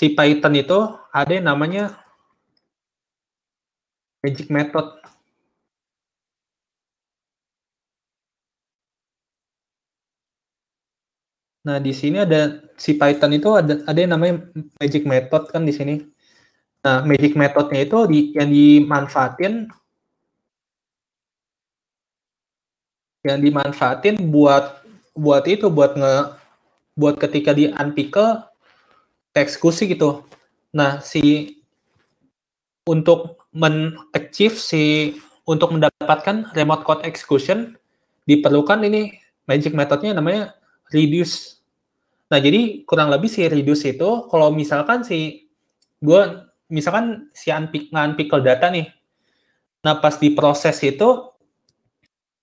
si Python itu ada yang namanya magic method. Nah di sini ada si Python itu ada ada yang namanya magic method kan di sini. Nah, magic methodnya itu di, yang dimanfaatin yang dimanfaatin buat buat itu buat nge buat ketika di unpickle eksekusi gitu. Nah, si untuk men-achieve si untuk mendapatkan remote code execution diperlukan ini magic methodnya namanya reduce. Nah, jadi kurang lebih si reduce itu kalau misalkan si gue misalkan si unpick, unpickle data nih. Nah, pas diproses itu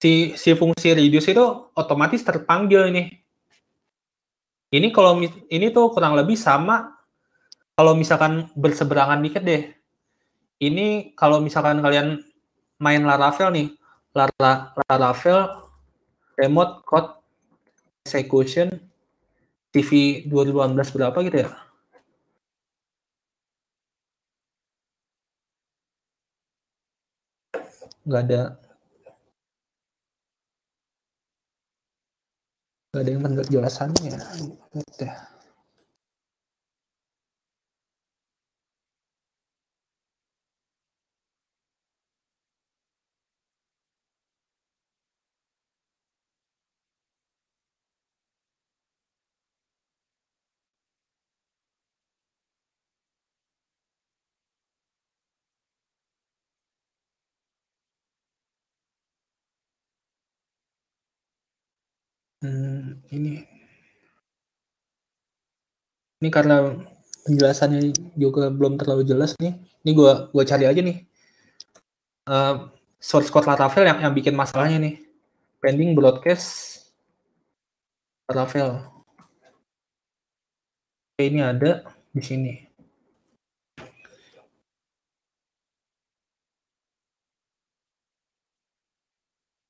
si si fungsi reduce itu otomatis terpanggil ini. Ini kalau ini tuh kurang lebih sama kalau misalkan berseberangan dikit deh. Ini kalau misalkan kalian main Laravel nih, Lara, Laravel remote code execution TV 2012 berapa gitu ya? nggak ada nggak ada yang penjelasannya. Gitu. ini ini karena penjelasannya juga belum terlalu jelas nih ini gue gua cari aja nih uh, source code Laravel yang yang bikin masalahnya nih pending broadcast Laravel ini ada di sini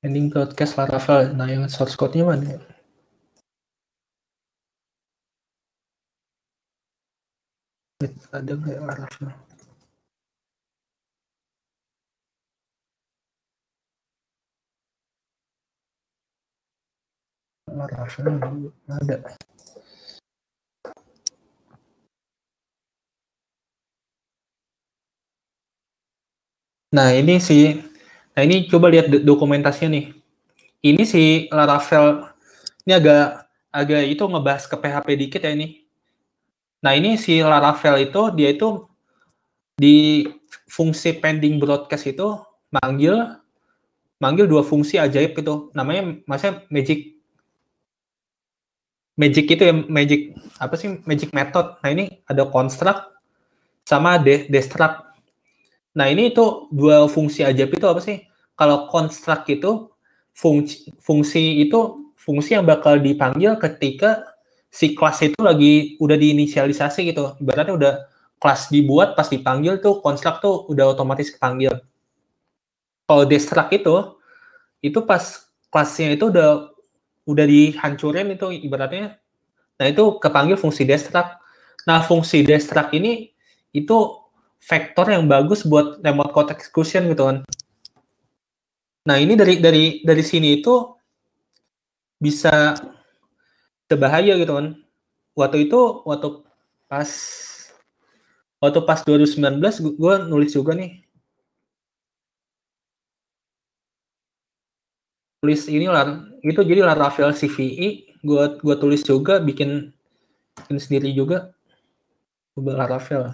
ending broadcast Laravel nah yang source code-nya mana ya? Ada يتبادل arahnya عرفنا ada. Nah ini sih nah ini coba lihat dokumentasinya nih. Ini si Laravel, ini agak agak itu ngebahas ke PHP dikit ya ini. Nah ini si Laravel itu dia itu di fungsi pending broadcast itu manggil manggil dua fungsi ajaib itu namanya maksudnya magic magic itu ya magic apa sih magic method. Nah ini ada construct sama de destruct. Nah ini itu dua fungsi ajaib itu apa sih? Kalau construct itu fungsi fungsi itu fungsi yang bakal dipanggil ketika si kelas itu lagi udah diinisialisasi gitu. Ibaratnya udah kelas dibuat pas dipanggil tuh konstruk tuh udah otomatis kepanggil. Kalau destruct itu itu pas kelasnya itu udah udah dihancurin itu ibaratnya. Nah, itu kepanggil fungsi destruct. Nah, fungsi destruct ini itu vektor yang bagus buat remote code execution gitu kan. Nah, ini dari dari dari sini itu bisa bahaya gitu kan waktu itu waktu pas waktu pas 2019 gue nulis juga nih tulis ini lah itu jadi Rafael CVI e, gue gua tulis juga bikin bikin sendiri juga buat Rafael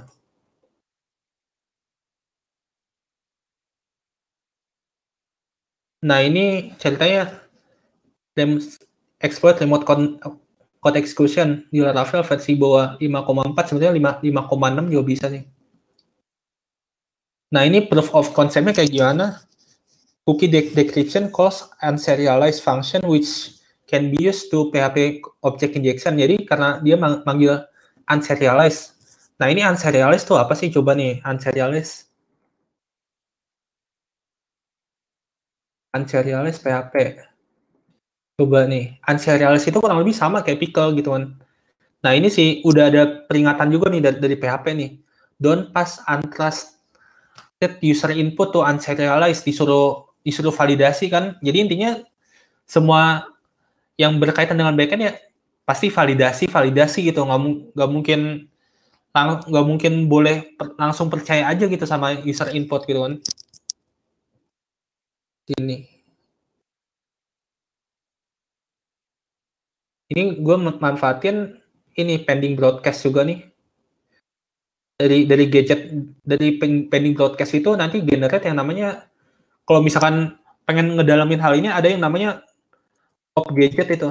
Nah ini ceritanya exploit remote Code exclusion di Laravel versi bawah 5,4 sebenarnya 5,6 juga bisa sih. Nah ini proof of conceptnya kayak gimana? Cookie de decryption calls unserialized function which can be used to PHP object injection. Jadi karena dia mang manggil unserialized. Nah ini unserialized tuh apa sih? Coba nih unserialized. Unserialized PHP coba nih unserialis itu kurang lebih sama kayak pickle gitu kan nah ini sih udah ada peringatan juga nih dari, dari PHP nih don't pass untrusted user input to unserialized disuruh disuruh validasi kan jadi intinya semua yang berkaitan dengan backend ya pasti validasi validasi gitu nggak, nggak mungkin nggak mungkin boleh per, langsung percaya aja gitu sama user input gitu kan ini ini gue manfaatin ini pending broadcast juga nih dari dari gadget dari pending broadcast itu nanti generate yang namanya kalau misalkan pengen ngedalamin hal ini ada yang namanya top gadget itu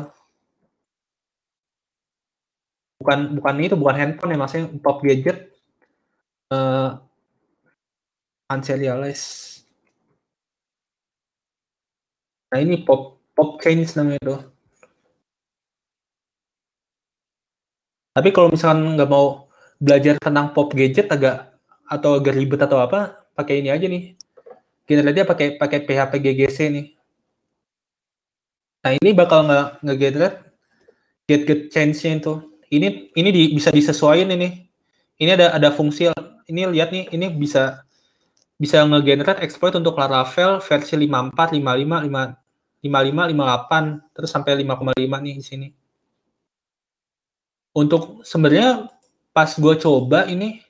bukan bukan itu bukan handphone ya maksudnya top gadget uh, eh, unserialized nah ini pop pop change namanya itu Tapi kalau misalkan nggak mau belajar tentang pop gadget agak atau agak ribet atau apa, pakai ini aja nih. Generate pakai pakai PHP GGC nih. Nah, ini bakal nggak nggak generate get get change-nya itu. Ini ini di, bisa disesuaikan ini. Ini ada ada fungsi ini lihat nih, ini bisa bisa nge-generate exploit untuk Laravel versi 54, 55, 55, 58, terus sampai 5,5 nih di sini untuk sebenarnya pas gue coba ini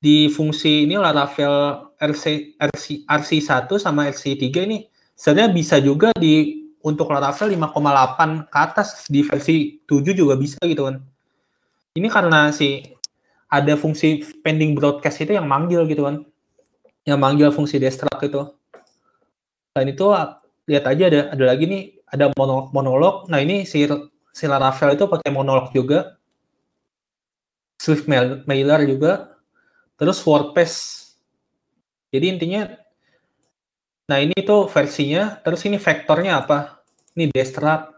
di fungsi ini Laravel RC, RC, RC1 sama RC3 ini sebenarnya bisa juga di untuk Laravel 5,8 ke atas di versi 7 juga bisa gitu kan. Ini karena si ada fungsi pending broadcast itu yang manggil gitu kan. Yang manggil fungsi destruct itu. dan itu lihat aja ada ada lagi nih ada monolog. Nah, ini si si Laravel itu pakai monolog juga, Swift Mailer juga, terus WordPress. Jadi intinya, nah ini tuh versinya, terus ini vektornya apa? Ini destruct,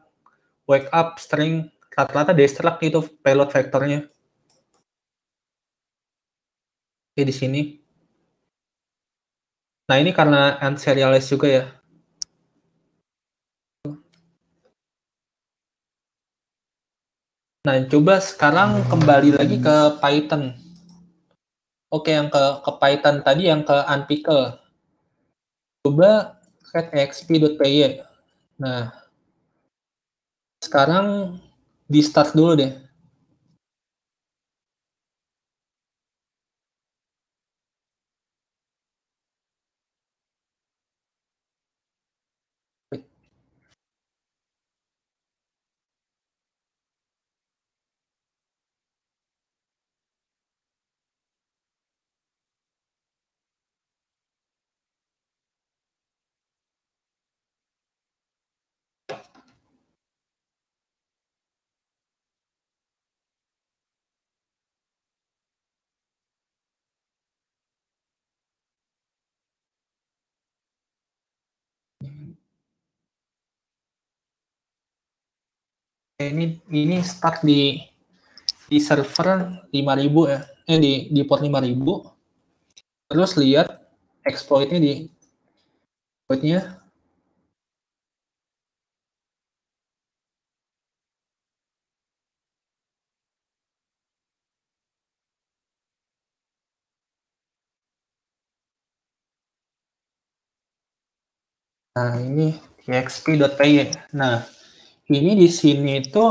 wake up, string, rata-rata destruct itu payload vektornya. Oke, di sini. Nah, ini karena unserialized juga ya. Nah, coba sekarang kembali lagi ke Python. Oke, yang ke, ke Python tadi, yang ke unpickle. Coba set exp.py. Nah, sekarang di start dulu deh. ini ini start di di server 5000 ya eh, di di port 5000 terus lihat exploitnya di exploitnya Nah, ini txp.py. Nah, ini di sini itu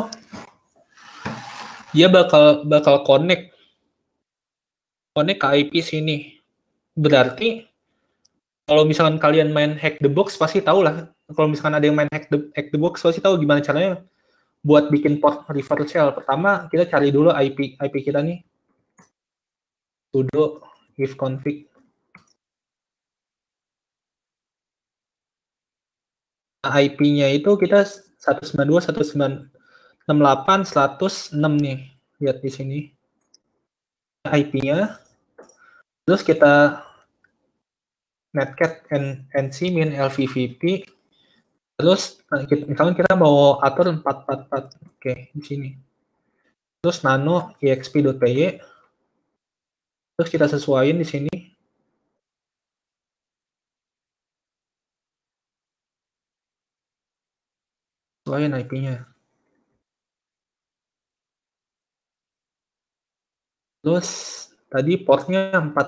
dia bakal bakal connect connect ke IP sini. Berarti kalau misalkan kalian main hack the box pasti tahu lah. Kalau misalkan ada yang main hack the hack the box pasti tahu gimana caranya buat bikin port reverse shell. Pertama kita cari dulu IP IP kita nih. sudo if config. Nah, IP-nya itu kita 192, 168, 106 nih. Lihat di sini. IP-nya. Terus kita netcat nc min lvvp. Terus misalnya kita mau atur 444. Oke, di sini. Terus nano exp.py. Terus kita sesuaiin di sini Selain IP-nya. Terus tadi portnya empat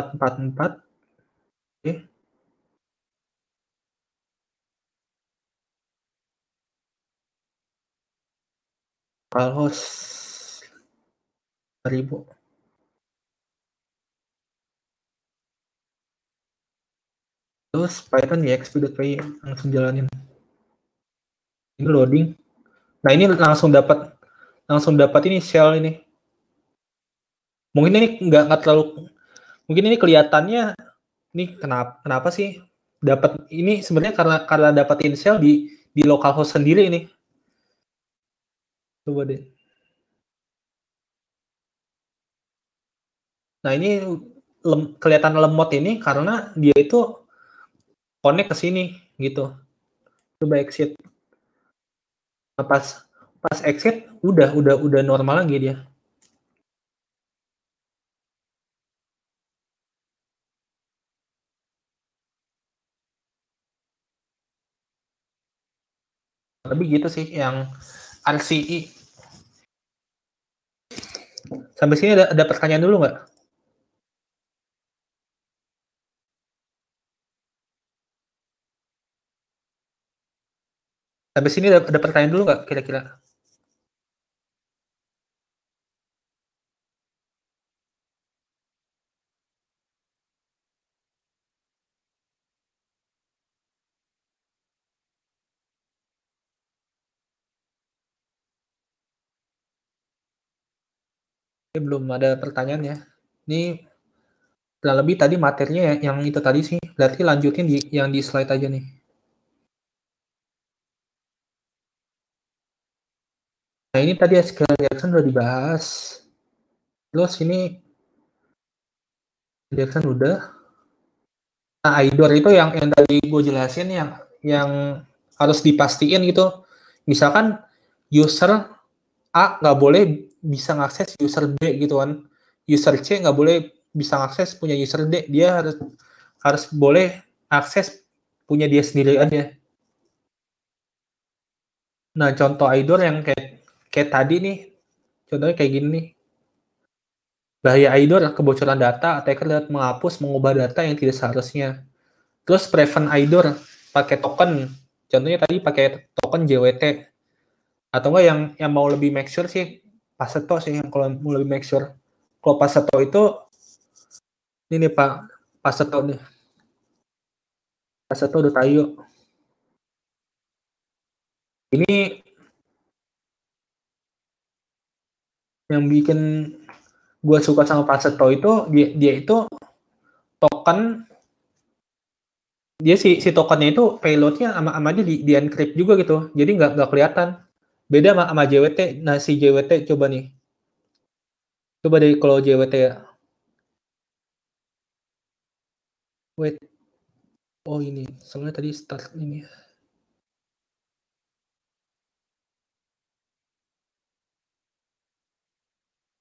empat empat, Oke. Okay. Palhost 1000. Terus Python ya, XP.py langsung jalanin ini loading nah ini langsung dapat langsung dapat ini shell ini mungkin ini nggak nggak terlalu mungkin ini kelihatannya ini kenapa kenapa sih dapat ini sebenarnya karena karena dapat shell di di localhost sendiri ini coba deh nah ini lem, kelihatan lemot ini karena dia itu connect ke sini gitu coba exit pas pas exit udah udah udah normal lagi dia lebih gitu sih yang RCI e. sampai sini ada, ada pertanyaan dulu nggak Sampai sini ada, ada pertanyaan dulu nggak kira-kira? belum ada pertanyaan ya. Ini lebih tadi materinya yang itu tadi sih. Berarti lanjutin di yang di slide aja nih. Nah ini tadi SQL injection udah dibahas. Terus sini injection udah. Nah IDOR itu yang yang tadi gue jelasin yang yang harus dipastiin gitu. Misalkan user A nggak boleh bisa ngakses user B gitu kan. User C nggak boleh bisa ngakses punya user D. Dia harus harus boleh akses punya dia sendiri aja. Nah contoh IDOR yang kayak kayak tadi nih contohnya kayak gini nih bahaya idor kebocoran data attacker dapat menghapus mengubah data yang tidak seharusnya terus prevent idor pakai token contohnya tadi pakai token JWT atau enggak yang yang mau lebih make sure sih paseto sih yang kalau mau lebih make sure kalau paseto itu ini nih pak paseto nih paseto udah tayo ini yang bikin gue suka sama Prasetyo itu dia, dia itu token dia si si tokennya itu payloadnya sama sama dia di, di encrypt juga gitu jadi nggak nggak kelihatan beda sama, sama JWT nah si JWT coba nih coba dari kalau JWT ya wait oh ini soalnya tadi start ini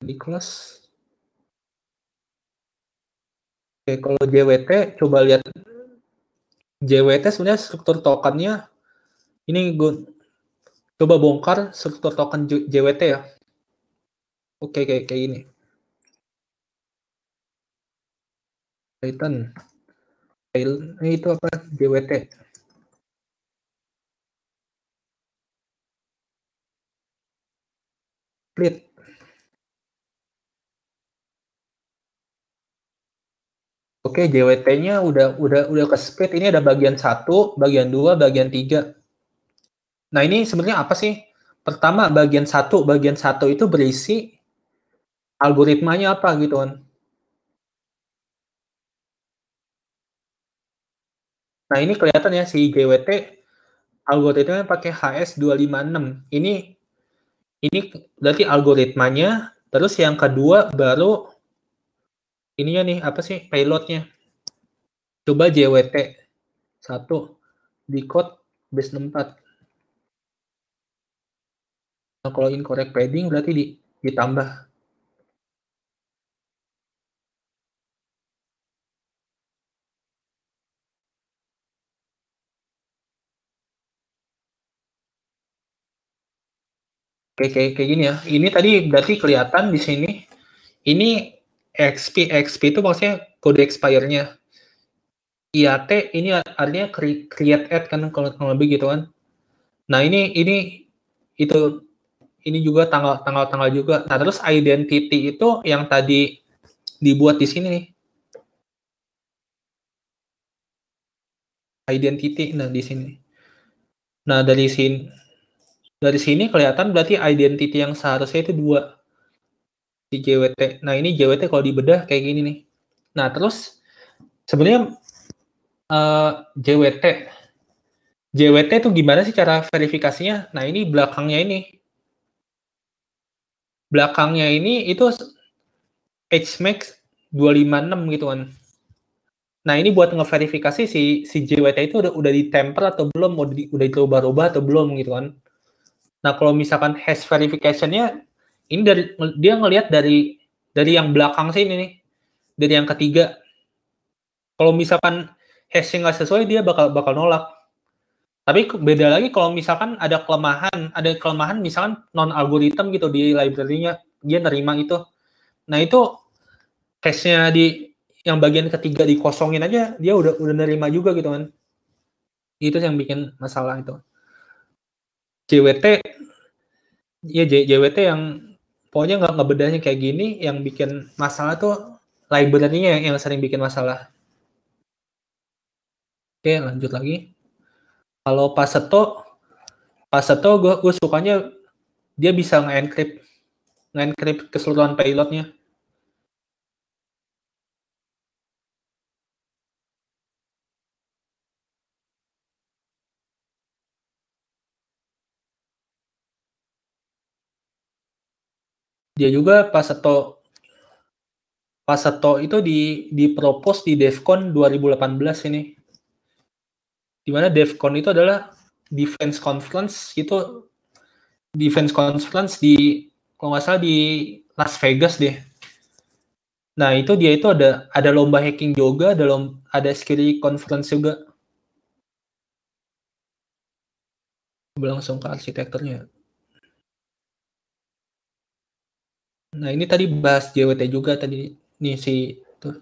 di kelas Oke, kalau JWT coba lihat JWT sebenarnya struktur tokennya ini gue coba bongkar struktur token JWT ya. Oke, kayak kayak ini. Titan. Ini itu apa? JWT. Split. Oke, JWT-nya udah udah udah ke split. Ini ada bagian satu, bagian dua, bagian tiga. Nah, ini sebenarnya apa sih? Pertama, bagian satu, bagian satu itu berisi algoritmanya apa gitu kan. Nah, ini kelihatan ya si JWT algoritmanya pakai HS256. Ini ini berarti algoritmanya. Terus yang kedua baru ininya nih apa sih payloadnya coba JWT satu di code base 64 nah, kalau incorrect padding berarti di, ditambah Oke, kayak, kayak gini ya. Ini tadi berarti kelihatan di sini. Ini XP XP itu maksudnya kode expire-nya. IAT ini artinya create ad kan kalau kurang lebih gitu kan. Nah, ini ini itu ini juga tanggal tanggal tanggal juga. Nah, terus identity itu yang tadi dibuat di sini nih. Identity nah di sini. Nah, dari sini dari sini kelihatan berarti identity yang seharusnya itu dua di JWT. Nah ini JWT kalau dibedah kayak gini nih. Nah terus sebenarnya uh, JWT JWT itu gimana sih cara verifikasinya? Nah ini belakangnya ini belakangnya ini itu HMAX 256 gitu kan. Nah ini buat ngeverifikasi si si JWT itu udah udah ditemper atau belum, udah, di, udah diubah-ubah atau belum gitu kan. Nah kalau misalkan hash verification-nya ini dari dia ngelihat dari dari yang belakang sih ini nih, dari yang ketiga. Kalau misalkan hashing nggak sesuai, dia bakal bakal nolak. Tapi beda lagi kalau misalkan ada kelemahan, ada kelemahan misalkan non algoritm gitu di library-nya, dia nerima itu. Nah itu hashnya di yang bagian ketiga dikosongin aja, dia udah udah nerima juga gitu kan. Itu yang bikin masalah itu. JWT, ya JWT yang pokoknya nggak ngebedahnya kayak gini yang bikin masalah tuh library-nya yang, yang sering bikin masalah Oke, lanjut lagi. Kalau pas seto, pas seto gue, sukanya dia bisa nge-encrypt nge-encrypt keseluruhan payloadnya. dia juga pas Seto pas Seto itu di di propose di DevCon 2018 ini dimana DevCon itu adalah defense conference itu defense conference di kalau nggak salah di Las Vegas deh. Nah itu dia itu ada ada lomba hacking juga ada lomba, ada security conference juga. langsung ke arsitekturnya. Nah, ini tadi bahas JWT juga tadi nih si tuh.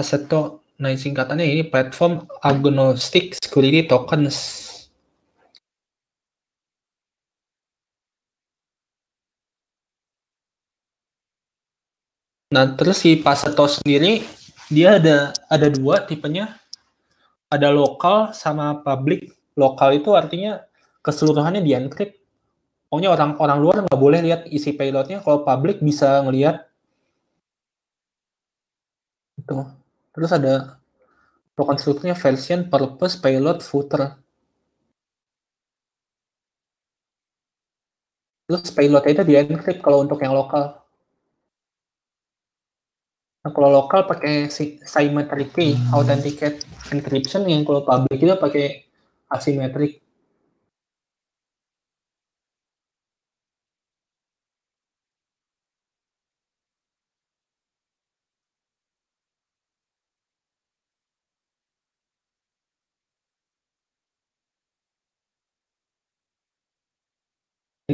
Aseto Nah, singkatannya ini platform agnostic security tokens. Nah, terus si Paseto sendiri dia ada ada dua tipenya. Ada lokal sama publik Lokal itu artinya keseluruhannya encrypt Pokoknya orang-orang luar nggak boleh lihat isi payloadnya. Kalau publik bisa ngelihat. Itu. Terus ada token strukturnya version, purpose, payload, footer. Terus payload itu di encrypt kalau untuk yang lokal. Nah, kalau lokal pakai symmetric key, hmm. authenticate encryption yang kalau public itu pakai asymmetric.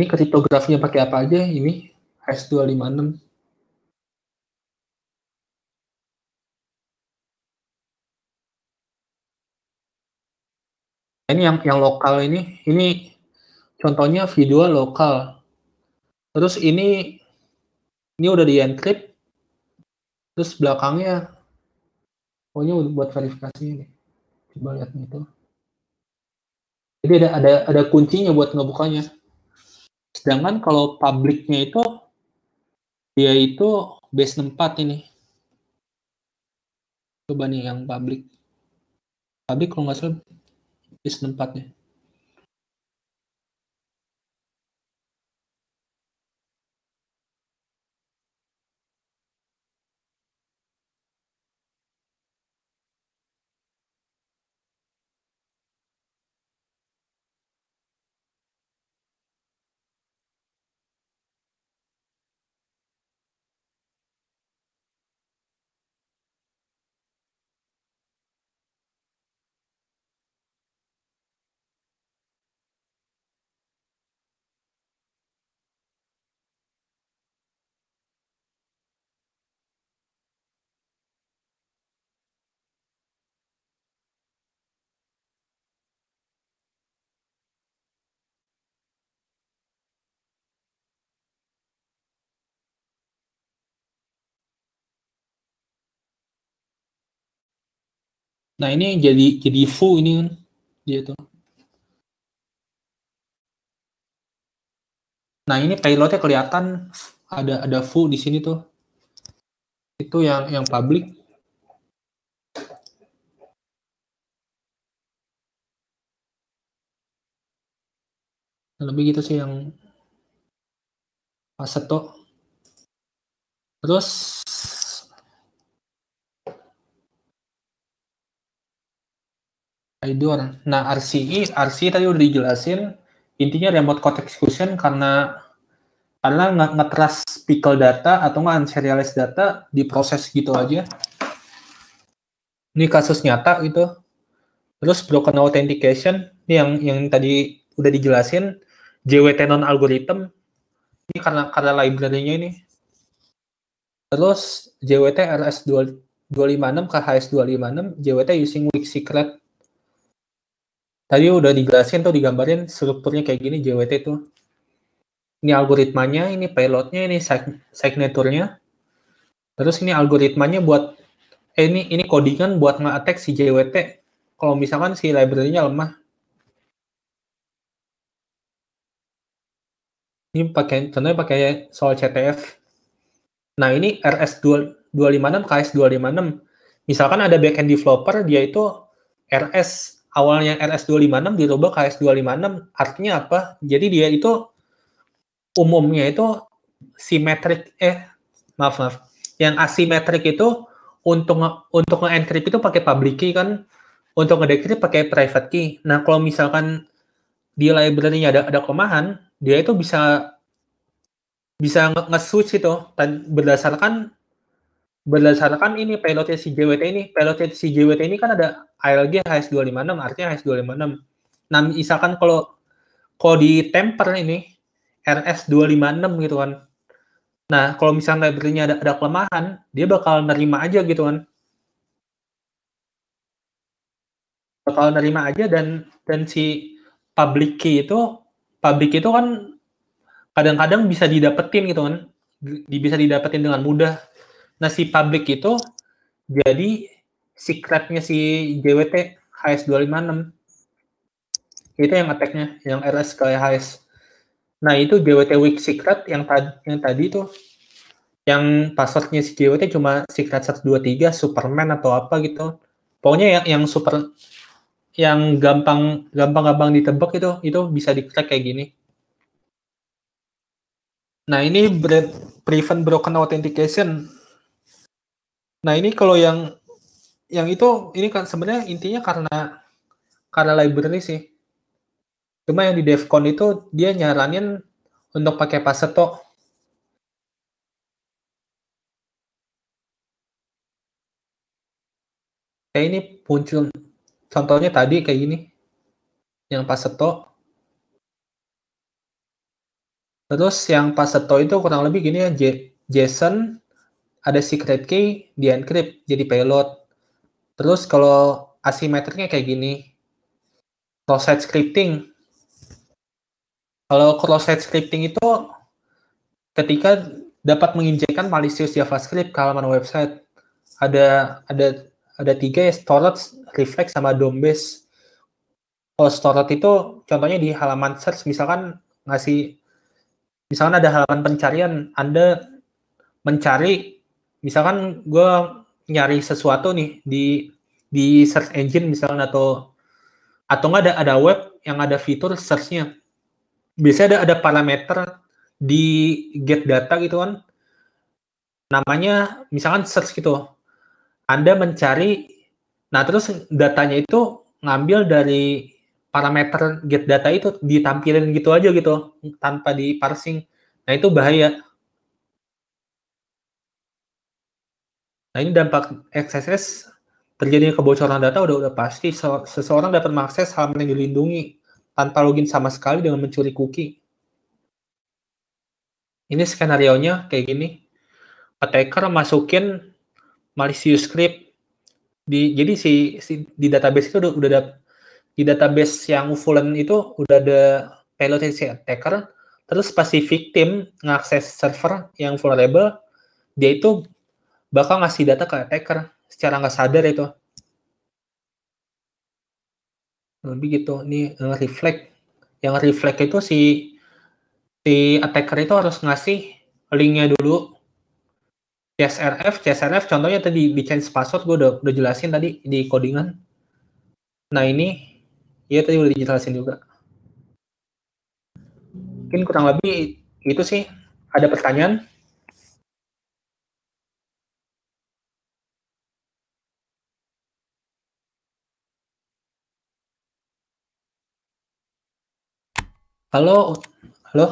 Ini kriptografinya pakai apa aja ini? Hash256. Ini yang yang lokal ini, ini contohnya video lokal. Terus ini ini udah di encrypt. Terus belakangnya oh ini buat verifikasi ini. Coba lihat itu. Jadi ada ada ada kuncinya buat ngebukanya. Sedangkan kalau publiknya itu dia itu base 4 ini. Coba nih yang publik. Publik kalau nggak salah base 4 nih. Nah ini jadi jadi fu ini kan dia tuh. Nah ini payloadnya kelihatan ada ada fu di sini tuh. Itu yang yang public. lebih gitu sih yang aset tuh. Terus Idor. Nah, RCI, RCI tadi udah dijelasin, intinya remote code execution karena karena nggak ngetras pickle data atau nggak unserialized data diproses gitu aja. Ini kasus nyata gitu. Terus broken authentication, ini yang yang tadi udah dijelasin, JWT non algorithm, ini karena karena library-nya ini. Terus JWT RS 256 ke HS 256, JWT using weak secret Tadi udah dijelasin tuh digambarin strukturnya kayak gini JWT tuh. Ini algoritmanya, ini payloadnya, ini signaturnya. Terus ini algoritmanya buat eh ini ini codingan buat nge-attack si JWT kalau misalkan si library-nya lemah. Ini pakai contohnya pakai soal CTF. Nah, ini RS256 KS256. Misalkan ada backend developer dia itu RS awalnya RS256 dirubah ke RS256 artinya apa? Jadi dia itu umumnya itu simetrik eh maaf maaf yang asimetrik itu untuk untuk nge-encrypt itu pakai public key kan untuk nge-decrypt pakai private key. Nah, kalau misalkan di library-nya ada ada komahan, dia itu bisa bisa nge-switch itu berdasarkan berdasarkan kan ini payloadnya si JWT ini, payloadnya si JWT ini kan ada ALG HS256, artinya HS256. Nah, misalkan kalau kalau di temper ini RS256 gitu kan. Nah, kalau misalnya library-nya ada, ada kelemahan, dia bakal nerima aja gitu kan. Bakal nerima aja dan dan si public key itu public itu kan kadang-kadang bisa didapetin gitu kan. bisa didapetin dengan mudah Nah si public itu jadi secretnya si JWT HS256 itu yang attack-nya, yang RS ke HS nah itu JWT weak secret yang tadi yang tadi itu yang passwordnya si JWT cuma secret 123 Superman atau apa gitu pokoknya yang yang super yang gampang gampang gampang ditebak itu itu bisa di kayak gini nah ini prevent broken authentication Nah ini kalau yang yang itu ini kan sebenarnya intinya karena karena library sih. Cuma yang di Devcon itu dia nyaranin untuk pakai Paseto. Kayak ini muncul contohnya tadi kayak gini. Yang Paseto. Terus yang Paseto itu kurang lebih gini ya, Jason ada secret key di encrypt jadi payload. Terus kalau asimetriknya kayak gini, cross site scripting. Kalau cross site scripting itu ketika dapat menginjekkan malicious JavaScript ke halaman website. Ada ada ada tiga ya storage, reflex sama DOM base. Kalau storage itu contohnya di halaman search misalkan ngasih misalkan ada halaman pencarian Anda mencari misalkan gue nyari sesuatu nih di di search engine misalnya atau atau nggak ada ada web yang ada fitur searchnya biasanya ada ada parameter di get data gitu kan namanya misalkan search gitu anda mencari nah terus datanya itu ngambil dari parameter get data itu ditampilin gitu aja gitu tanpa di parsing nah itu bahaya Nah ini dampak XSS terjadinya kebocoran data udah udah pasti seseorang dapat mengakses halaman yang dilindungi tanpa login sama sekali dengan mencuri cookie. Ini skenario nya kayak gini. Attacker masukin malicious script di jadi si, si di database itu udah udah ada di database yang fullen itu udah ada payload si attacker terus pasti victim mengakses server yang vulnerable dia itu bakal ngasih data ke attacker secara nggak sadar itu. Lebih gitu. Ini reflect. Yang reflect itu si si attacker itu harus ngasih linknya dulu CSRF, CSRF contohnya tadi di change password gue udah, udah jelasin tadi di codingan. Nah ini, ya tadi udah dijelasin juga. Mungkin kurang lebih itu sih. Ada pertanyaan? Halo, halo.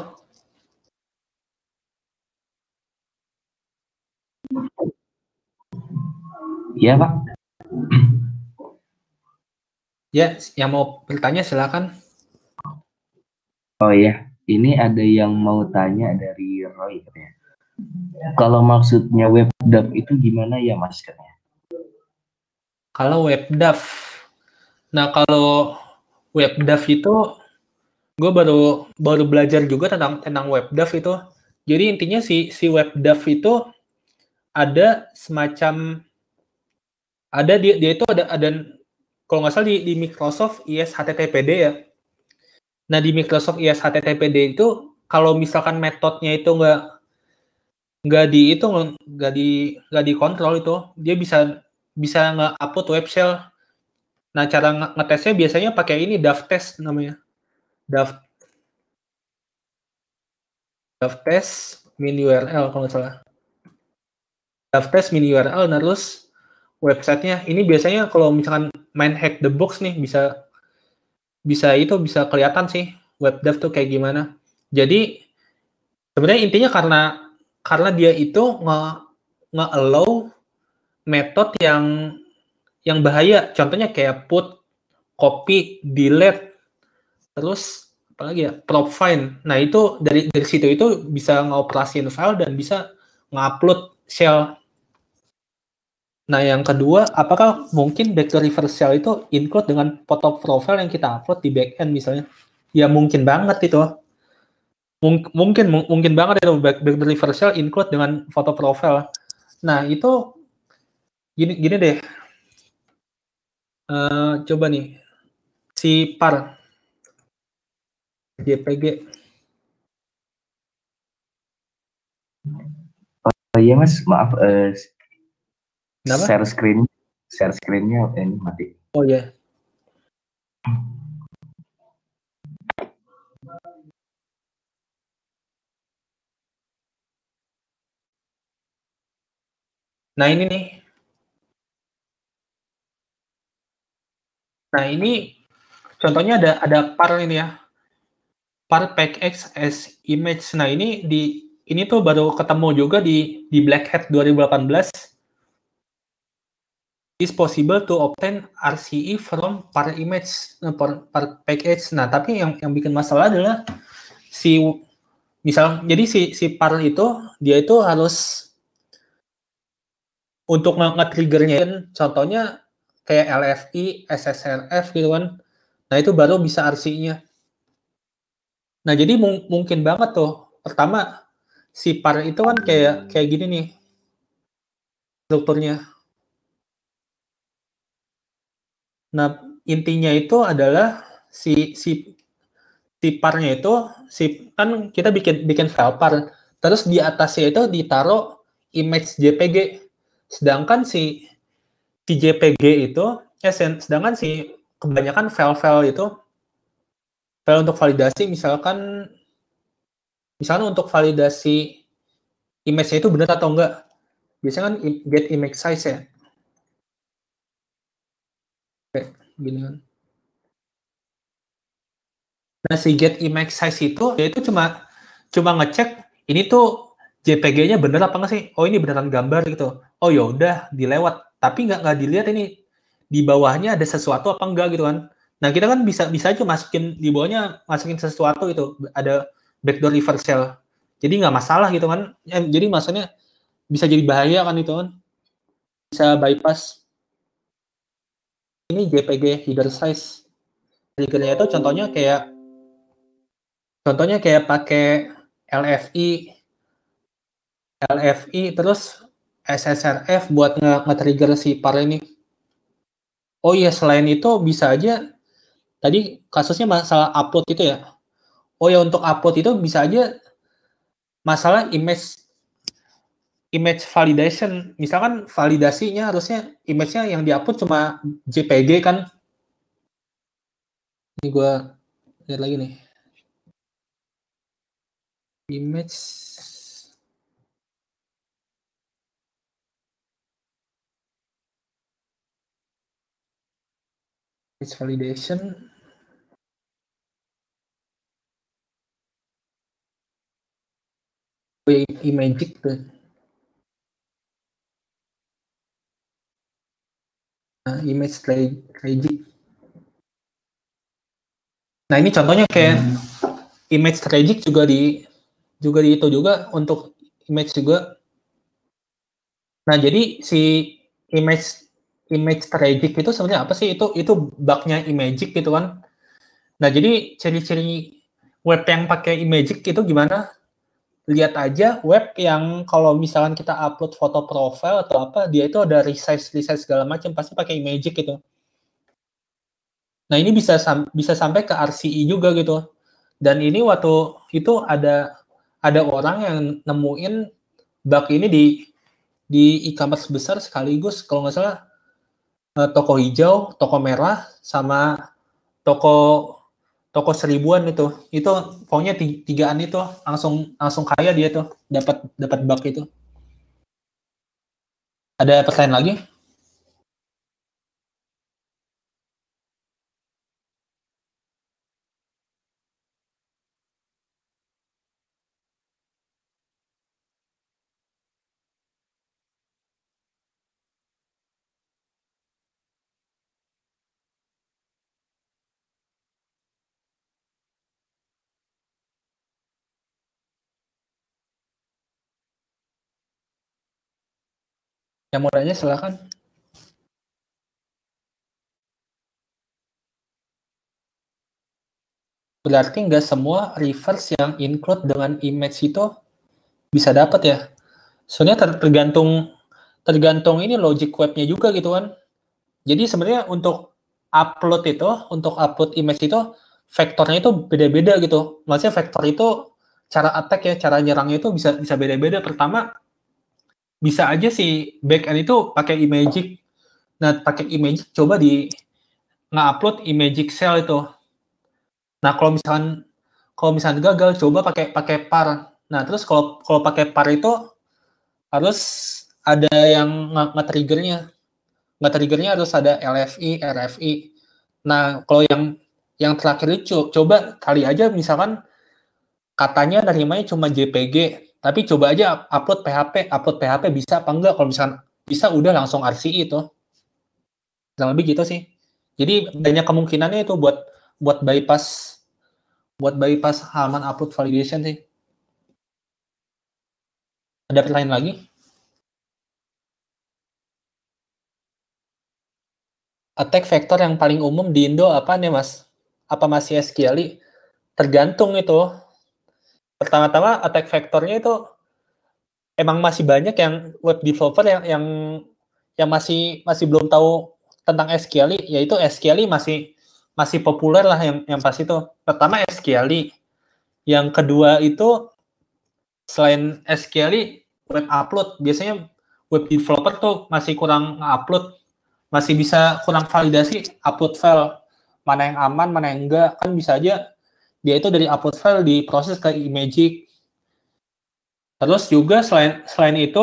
Iya, Pak. Ya, yang mau bertanya silakan. Oh iya, ini ada yang mau tanya dari Roy Ya. Kalau maksudnya web dev itu gimana ya maskernya? Kalau web dev, nah kalau web dev itu gue baru baru belajar juga tentang tentang web dev itu. Jadi intinya si si web dev itu ada semacam ada dia dia itu ada ada kalau nggak salah di, di Microsoft HTTPD ya. Nah di Microsoft HTTPD itu kalau misalkan metodenya itu nggak nggak di itu nggak di nggak dikontrol itu dia bisa bisa nge-upload web shell. Nah cara ngetesnya biasanya pakai ini DAF test namanya. Daft Daft test min URL kalau nggak salah. Daft test min URL nah terus websitenya. Ini biasanya kalau misalkan main hack the box nih bisa bisa itu bisa kelihatan sih web dev tuh kayak gimana. Jadi sebenarnya intinya karena karena dia itu nge, nge allow metode yang yang bahaya. Contohnya kayak put, copy, delete terus apalagi ya prop find nah itu dari dari situ itu bisa ngoperasiin file dan bisa ngupload shell nah yang kedua apakah mungkin back to shell itu include dengan foto profile yang kita upload di backend misalnya ya mungkin banget itu Mung mungkin mungkin banget itu back, shell include dengan foto profile nah itu gini gini deh uh, coba nih si par JPG. Oh iya mas, maaf. Uh, Kenapa? Share screen, share screennya ini mati. Oh iya. Nah ini nih. Nah ini contohnya ada ada par ini ya X as image. Nah, ini di ini tuh baru ketemu juga di di Black Hat 2018 is possible to obtain RCE from par image eh, par, per package. Nah, tapi yang yang bikin masalah adalah si misal jadi si si par itu dia itu harus untuk nge-triggernya kan, contohnya kayak LFI, SSRF gitu kan. Nah, itu baru bisa RCE-nya. Nah, jadi mung mungkin banget tuh. Pertama, si par itu kan kayak kayak gini nih strukturnya. Nah, intinya itu adalah si si si parnya itu si kan kita bikin bikin file par. Terus di atasnya itu ditaruh image JPG. Sedangkan si si JPG itu ya sedangkan si kebanyakan file-file itu kalau untuk validasi misalkan misalnya untuk validasi image-nya itu benar atau enggak. Biasanya kan get image size ya. Oke, gini kan. Nah, si get image size itu yaitu cuma cuma ngecek ini tuh JPG-nya bener apa enggak sih? Oh, ini beneran gambar gitu. Oh, ya udah dilewat. Tapi nggak nggak dilihat ini di bawahnya ada sesuatu apa enggak gitu kan. Nah, kita kan bisa bisa aja masukin di bawahnya masukin sesuatu itu ada backdoor reversal. Jadi nggak masalah gitu kan. Eh, jadi maksudnya bisa jadi bahaya kan itu kan. Bisa bypass ini JPG header size. Triggernya itu contohnya kayak contohnya kayak pakai LFI LFI terus SSRF buat nge-trigger si par ini. Oh iya, selain itu bisa aja Tadi kasusnya masalah upload itu ya. Oh ya untuk upload itu bisa aja masalah image image validation. Misalkan validasinya harusnya image-nya yang diupload cuma JPG kan. Ini gue lihat lagi nih. Image Page validation oh, iya, ah, image tuh. Nah, image strategic. Nah ini contohnya kayak hmm. image strategic juga di juga di itu juga untuk image juga. Nah jadi si image image tragic itu sebenarnya apa sih? Itu itu bugnya imagic gitu kan. Nah, jadi ciri-ciri web yang pakai imagic itu gimana? Lihat aja web yang kalau misalkan kita upload foto profil atau apa, dia itu ada resize resize segala macam pasti pakai imagic gitu. Nah, ini bisa sam bisa sampai ke RCI e juga gitu. Dan ini waktu itu ada ada orang yang nemuin bug ini di di e-commerce besar sekaligus kalau nggak salah Eh, toko hijau, toko merah, sama toko toko seribuan itu. Itu pokoknya tigaan itu langsung langsung kaya dia tuh dapat dapat bug itu. Ada pertanyaan lagi? Yang mau nanya silakan. Berarti nggak semua reverse yang include dengan image itu bisa dapat ya? Soalnya tergantung tergantung ini logic webnya juga gitu kan. Jadi sebenarnya untuk upload itu, untuk upload image itu vektornya itu beda-beda gitu. Maksudnya vektor itu cara attack ya, cara nyerangnya itu bisa bisa beda-beda. Pertama bisa aja sih back end itu pakai Imagic. Nah, pakai Imagic coba di nge-upload Imagic cell itu. Nah, kalau misalkan kalau misalkan gagal coba pakai pakai par. Nah, terus kalau kalau pakai par itu harus ada yang nggak triggernya nggak triggernya harus ada LFI, RFI. Nah, kalau yang yang terakhir itu coba kali aja misalkan katanya nerimanya cuma JPG, tapi coba aja upload PHP, upload PHP bisa apa enggak? Kalau misalkan bisa udah langsung RCI itu. Kurang lebih gitu sih. Jadi banyak kemungkinannya itu buat buat bypass buat bypass halaman upload validation sih. Ada pertanyaan lagi? Attack vector yang paling umum di Indo apa nih ya, mas? Apa masih SQL? Tergantung itu pertama-tama attack vektornya itu emang masih banyak yang web developer yang yang yang masih masih belum tahu tentang SQL, yaitu SQL masih masih populer lah yang yang pasti itu. Pertama SQL, yang kedua itu selain SQL web upload, biasanya web developer tuh masih kurang upload, masih bisa kurang validasi upload file mana yang aman, mana yang enggak kan bisa aja dia itu dari upload file proses ke Imagic. Terus juga selain selain itu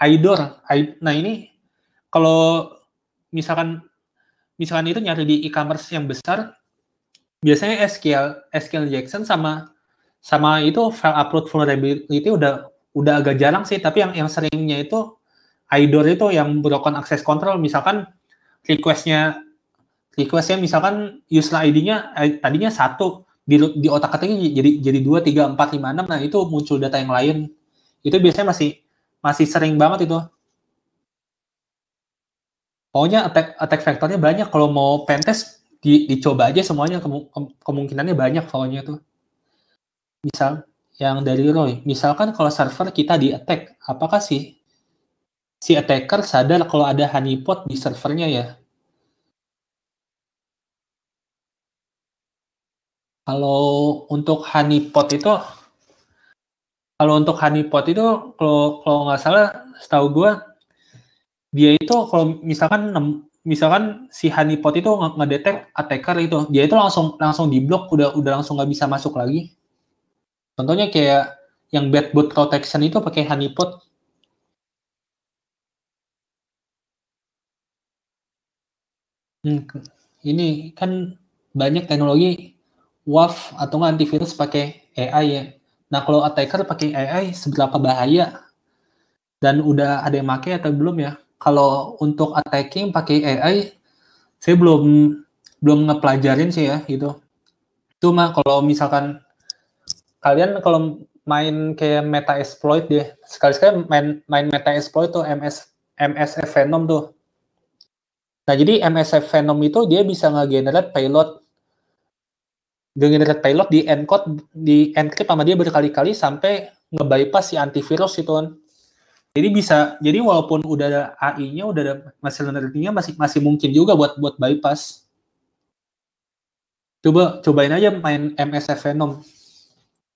Idor. nah ini kalau misalkan misalkan itu nyari di e-commerce yang besar biasanya SQL SQL injection sama sama itu file upload vulnerability udah udah agak jarang sih tapi yang yang seringnya itu IDOR itu yang broken access control misalkan requestnya requestnya misalkan user ID-nya tadinya satu di, di otak kita jadi jadi dua tiga empat lima enam nah itu muncul data yang lain itu biasanya masih masih sering banget itu pokoknya attack attack vektornya banyak kalau mau pentest di, dicoba aja semuanya kemungkinannya banyak pokoknya tuh misal yang dari Roy misalkan kalau server kita di attack apakah sih si attacker sadar kalau ada honeypot di servernya ya Kalau untuk honeypot itu, kalau untuk honeypot itu, kalau kalau nggak salah, setahu gue, dia itu kalau misalkan misalkan si honeypot itu ngedetek attacker itu, dia itu langsung langsung diblok, udah udah langsung nggak bisa masuk lagi. Contohnya kayak yang bad boot protection itu pakai honeypot. Hmm, ini kan banyak teknologi WAF atau nggak antivirus pakai AI ya. Nah kalau attacker pakai AI seberapa bahaya dan udah ada yang pakai atau belum ya? Kalau untuk attacking pakai AI, saya belum belum ngepelajarin sih ya gitu. Cuma kalau misalkan kalian kalau main kayak meta exploit ya, sekali-sekali main main meta exploit tuh MS MSF Venom tuh. Nah jadi MSF Venom itu dia bisa nge-generate payload generate payload di encode di encrypt sama dia berkali-kali sampai ngebypass si antivirus itu kan. Jadi bisa jadi walaupun udah ada AI-nya udah ada masih learning-nya masih masih mungkin juga buat buat bypass. Coba cobain aja main MSF Venom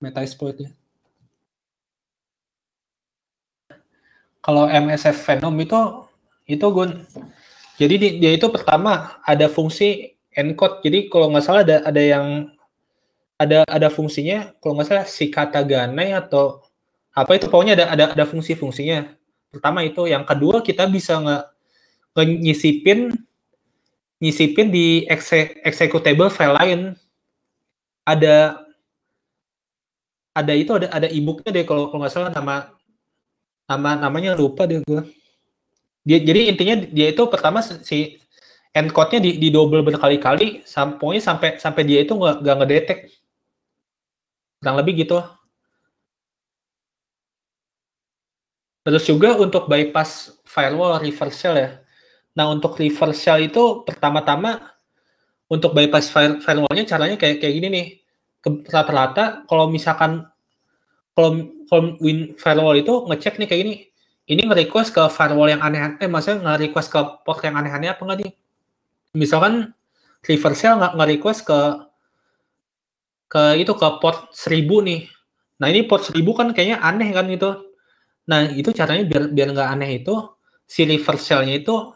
meta exploit Kalau MSF Venom itu itu gun, jadi dia itu pertama ada fungsi encode. Jadi kalau nggak salah ada ada yang ada ada fungsinya kalau nggak salah si kata ganai atau apa itu pokoknya ada ada ada fungsi-fungsinya. Pertama itu, yang kedua kita bisa nggak nyisipin nyisipin di exe executable file lain. Ada ada itu ada ada ebooknya deh kalau kalau nggak salah nama nama namanya lupa deh gue. Dia, jadi intinya dia itu pertama si encode-nya di, di double berkali-kali, sampai sampai dia itu nggak nggak ngedetect kurang lebih gitu terus juga untuk bypass firewall reversal ya nah untuk reversal itu pertama-tama untuk bypass firewallnya caranya kayak kayak gini nih rata-rata kalau misalkan kalau, kalau win firewall itu ngecek nih kayak gini ini nge-request ke firewall yang aneh eh maksudnya nge-request ke port yang aneh-aneh apa nggak nih misalkan reversal nggak nge-request ke ke itu ke port 1000 nih. Nah, ini port 1000 kan kayaknya aneh kan itu. Nah, itu caranya biar biar nggak aneh itu si river cell-nya itu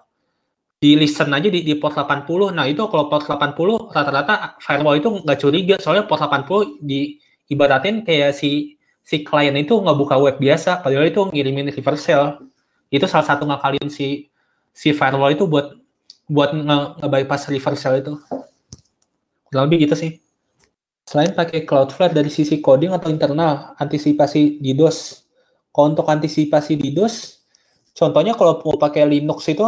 di listen aja di, di port 80. Nah, itu kalau port 80 rata-rata firewall itu nggak curiga soalnya port 80 di ibaratin kayak si si klien itu nggak buka web biasa, padahal itu ngirimin river cell. Itu salah satu ngakalin si si firewall itu buat buat nge, nge bypass river itu. Kurang lebih gitu sih. Selain pakai Cloudflare dari sisi coding atau internal, antisipasi DDoS. Kalau untuk antisipasi DDoS, contohnya kalau mau pakai Linux itu,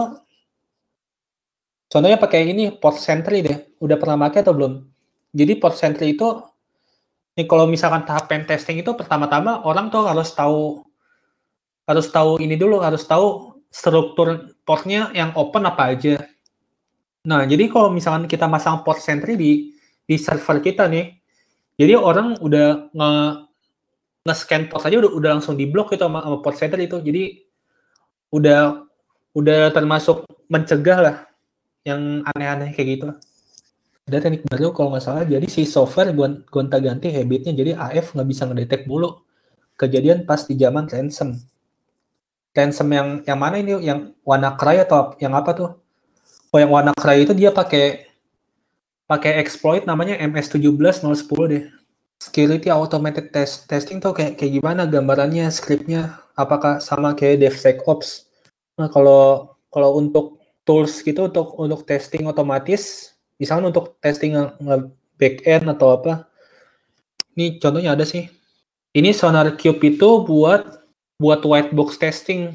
contohnya pakai ini port sentry deh. Udah pernah pakai atau belum? Jadi port sentry itu, ini kalau misalkan tahap pen testing itu pertama-tama orang tuh harus tahu harus tahu ini dulu, harus tahu struktur portnya yang open apa aja. Nah, jadi kalau misalkan kita masang port sentry di di server kita nih, jadi orang udah nge nge-scan port aja udah, udah langsung diblok gitu sama, sama port center itu. Jadi udah udah termasuk mencegah lah yang aneh-aneh kayak gitu. Ada teknik baru kalau nggak salah, jadi si software gonta-ganti habitnya, jadi AF nggak bisa ngedetek bulu Kejadian pas di zaman ransom. Ransom yang yang mana ini? Yang warna cry atau yang apa tuh? Oh yang warna cry itu dia pakai pakai exploit namanya MS17010 deh. Security automated test testing tuh kayak kayak gimana gambarannya, scriptnya apakah sama kayak DevSecOps? Nah, kalau kalau untuk tools gitu untuk untuk testing otomatis, misalnya untuk testing back end atau apa. Ini contohnya ada sih. Ini Sonar Cube itu buat buat white box testing.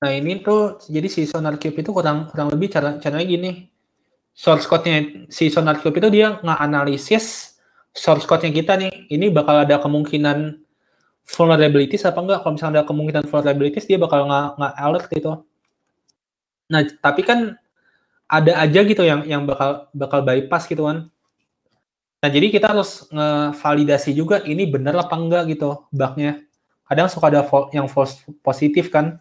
Nah, ini tuh jadi si Sonar Cube itu kurang kurang lebih cara caranya gini source code-nya si SonarCube itu dia nganalisis source code-nya kita nih. Ini bakal ada kemungkinan vulnerabilities apa enggak. Kalau misalnya ada kemungkinan vulnerabilities, dia bakal nggak alert gitu. Nah, tapi kan ada aja gitu yang yang bakal bakal bypass gitu kan. Nah, jadi kita harus ngevalidasi juga ini benar apa enggak gitu bug-nya. Kadang suka ada yang false positif kan.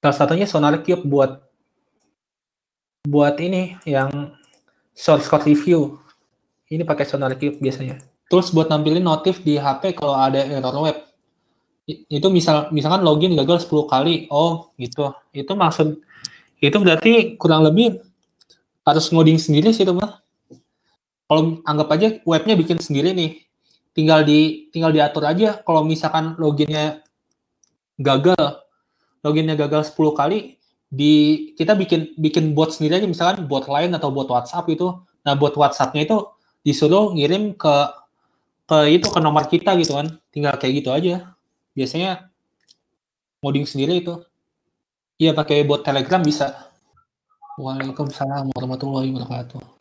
Salah satunya SonarCube buat buat ini yang source code review. Ini pakai sonar review biasanya. Terus buat nampilin notif di HP kalau ada error web. Itu misal misalkan login gagal 10 kali. Oh, gitu. Itu maksud itu berarti kurang lebih harus ngoding sendiri sih itu mah. Kalau anggap aja webnya bikin sendiri nih. Tinggal di tinggal diatur aja kalau misalkan loginnya gagal. Loginnya gagal 10 kali, di kita bikin bikin bot sendiri aja misalkan bot lain atau bot WhatsApp itu nah bot WhatsAppnya itu disuruh ngirim ke ke itu ke nomor kita gitu kan tinggal kayak gitu aja biasanya modding sendiri itu iya pakai bot Telegram bisa Waalaikumsalam warahmatullahi wabarakatuh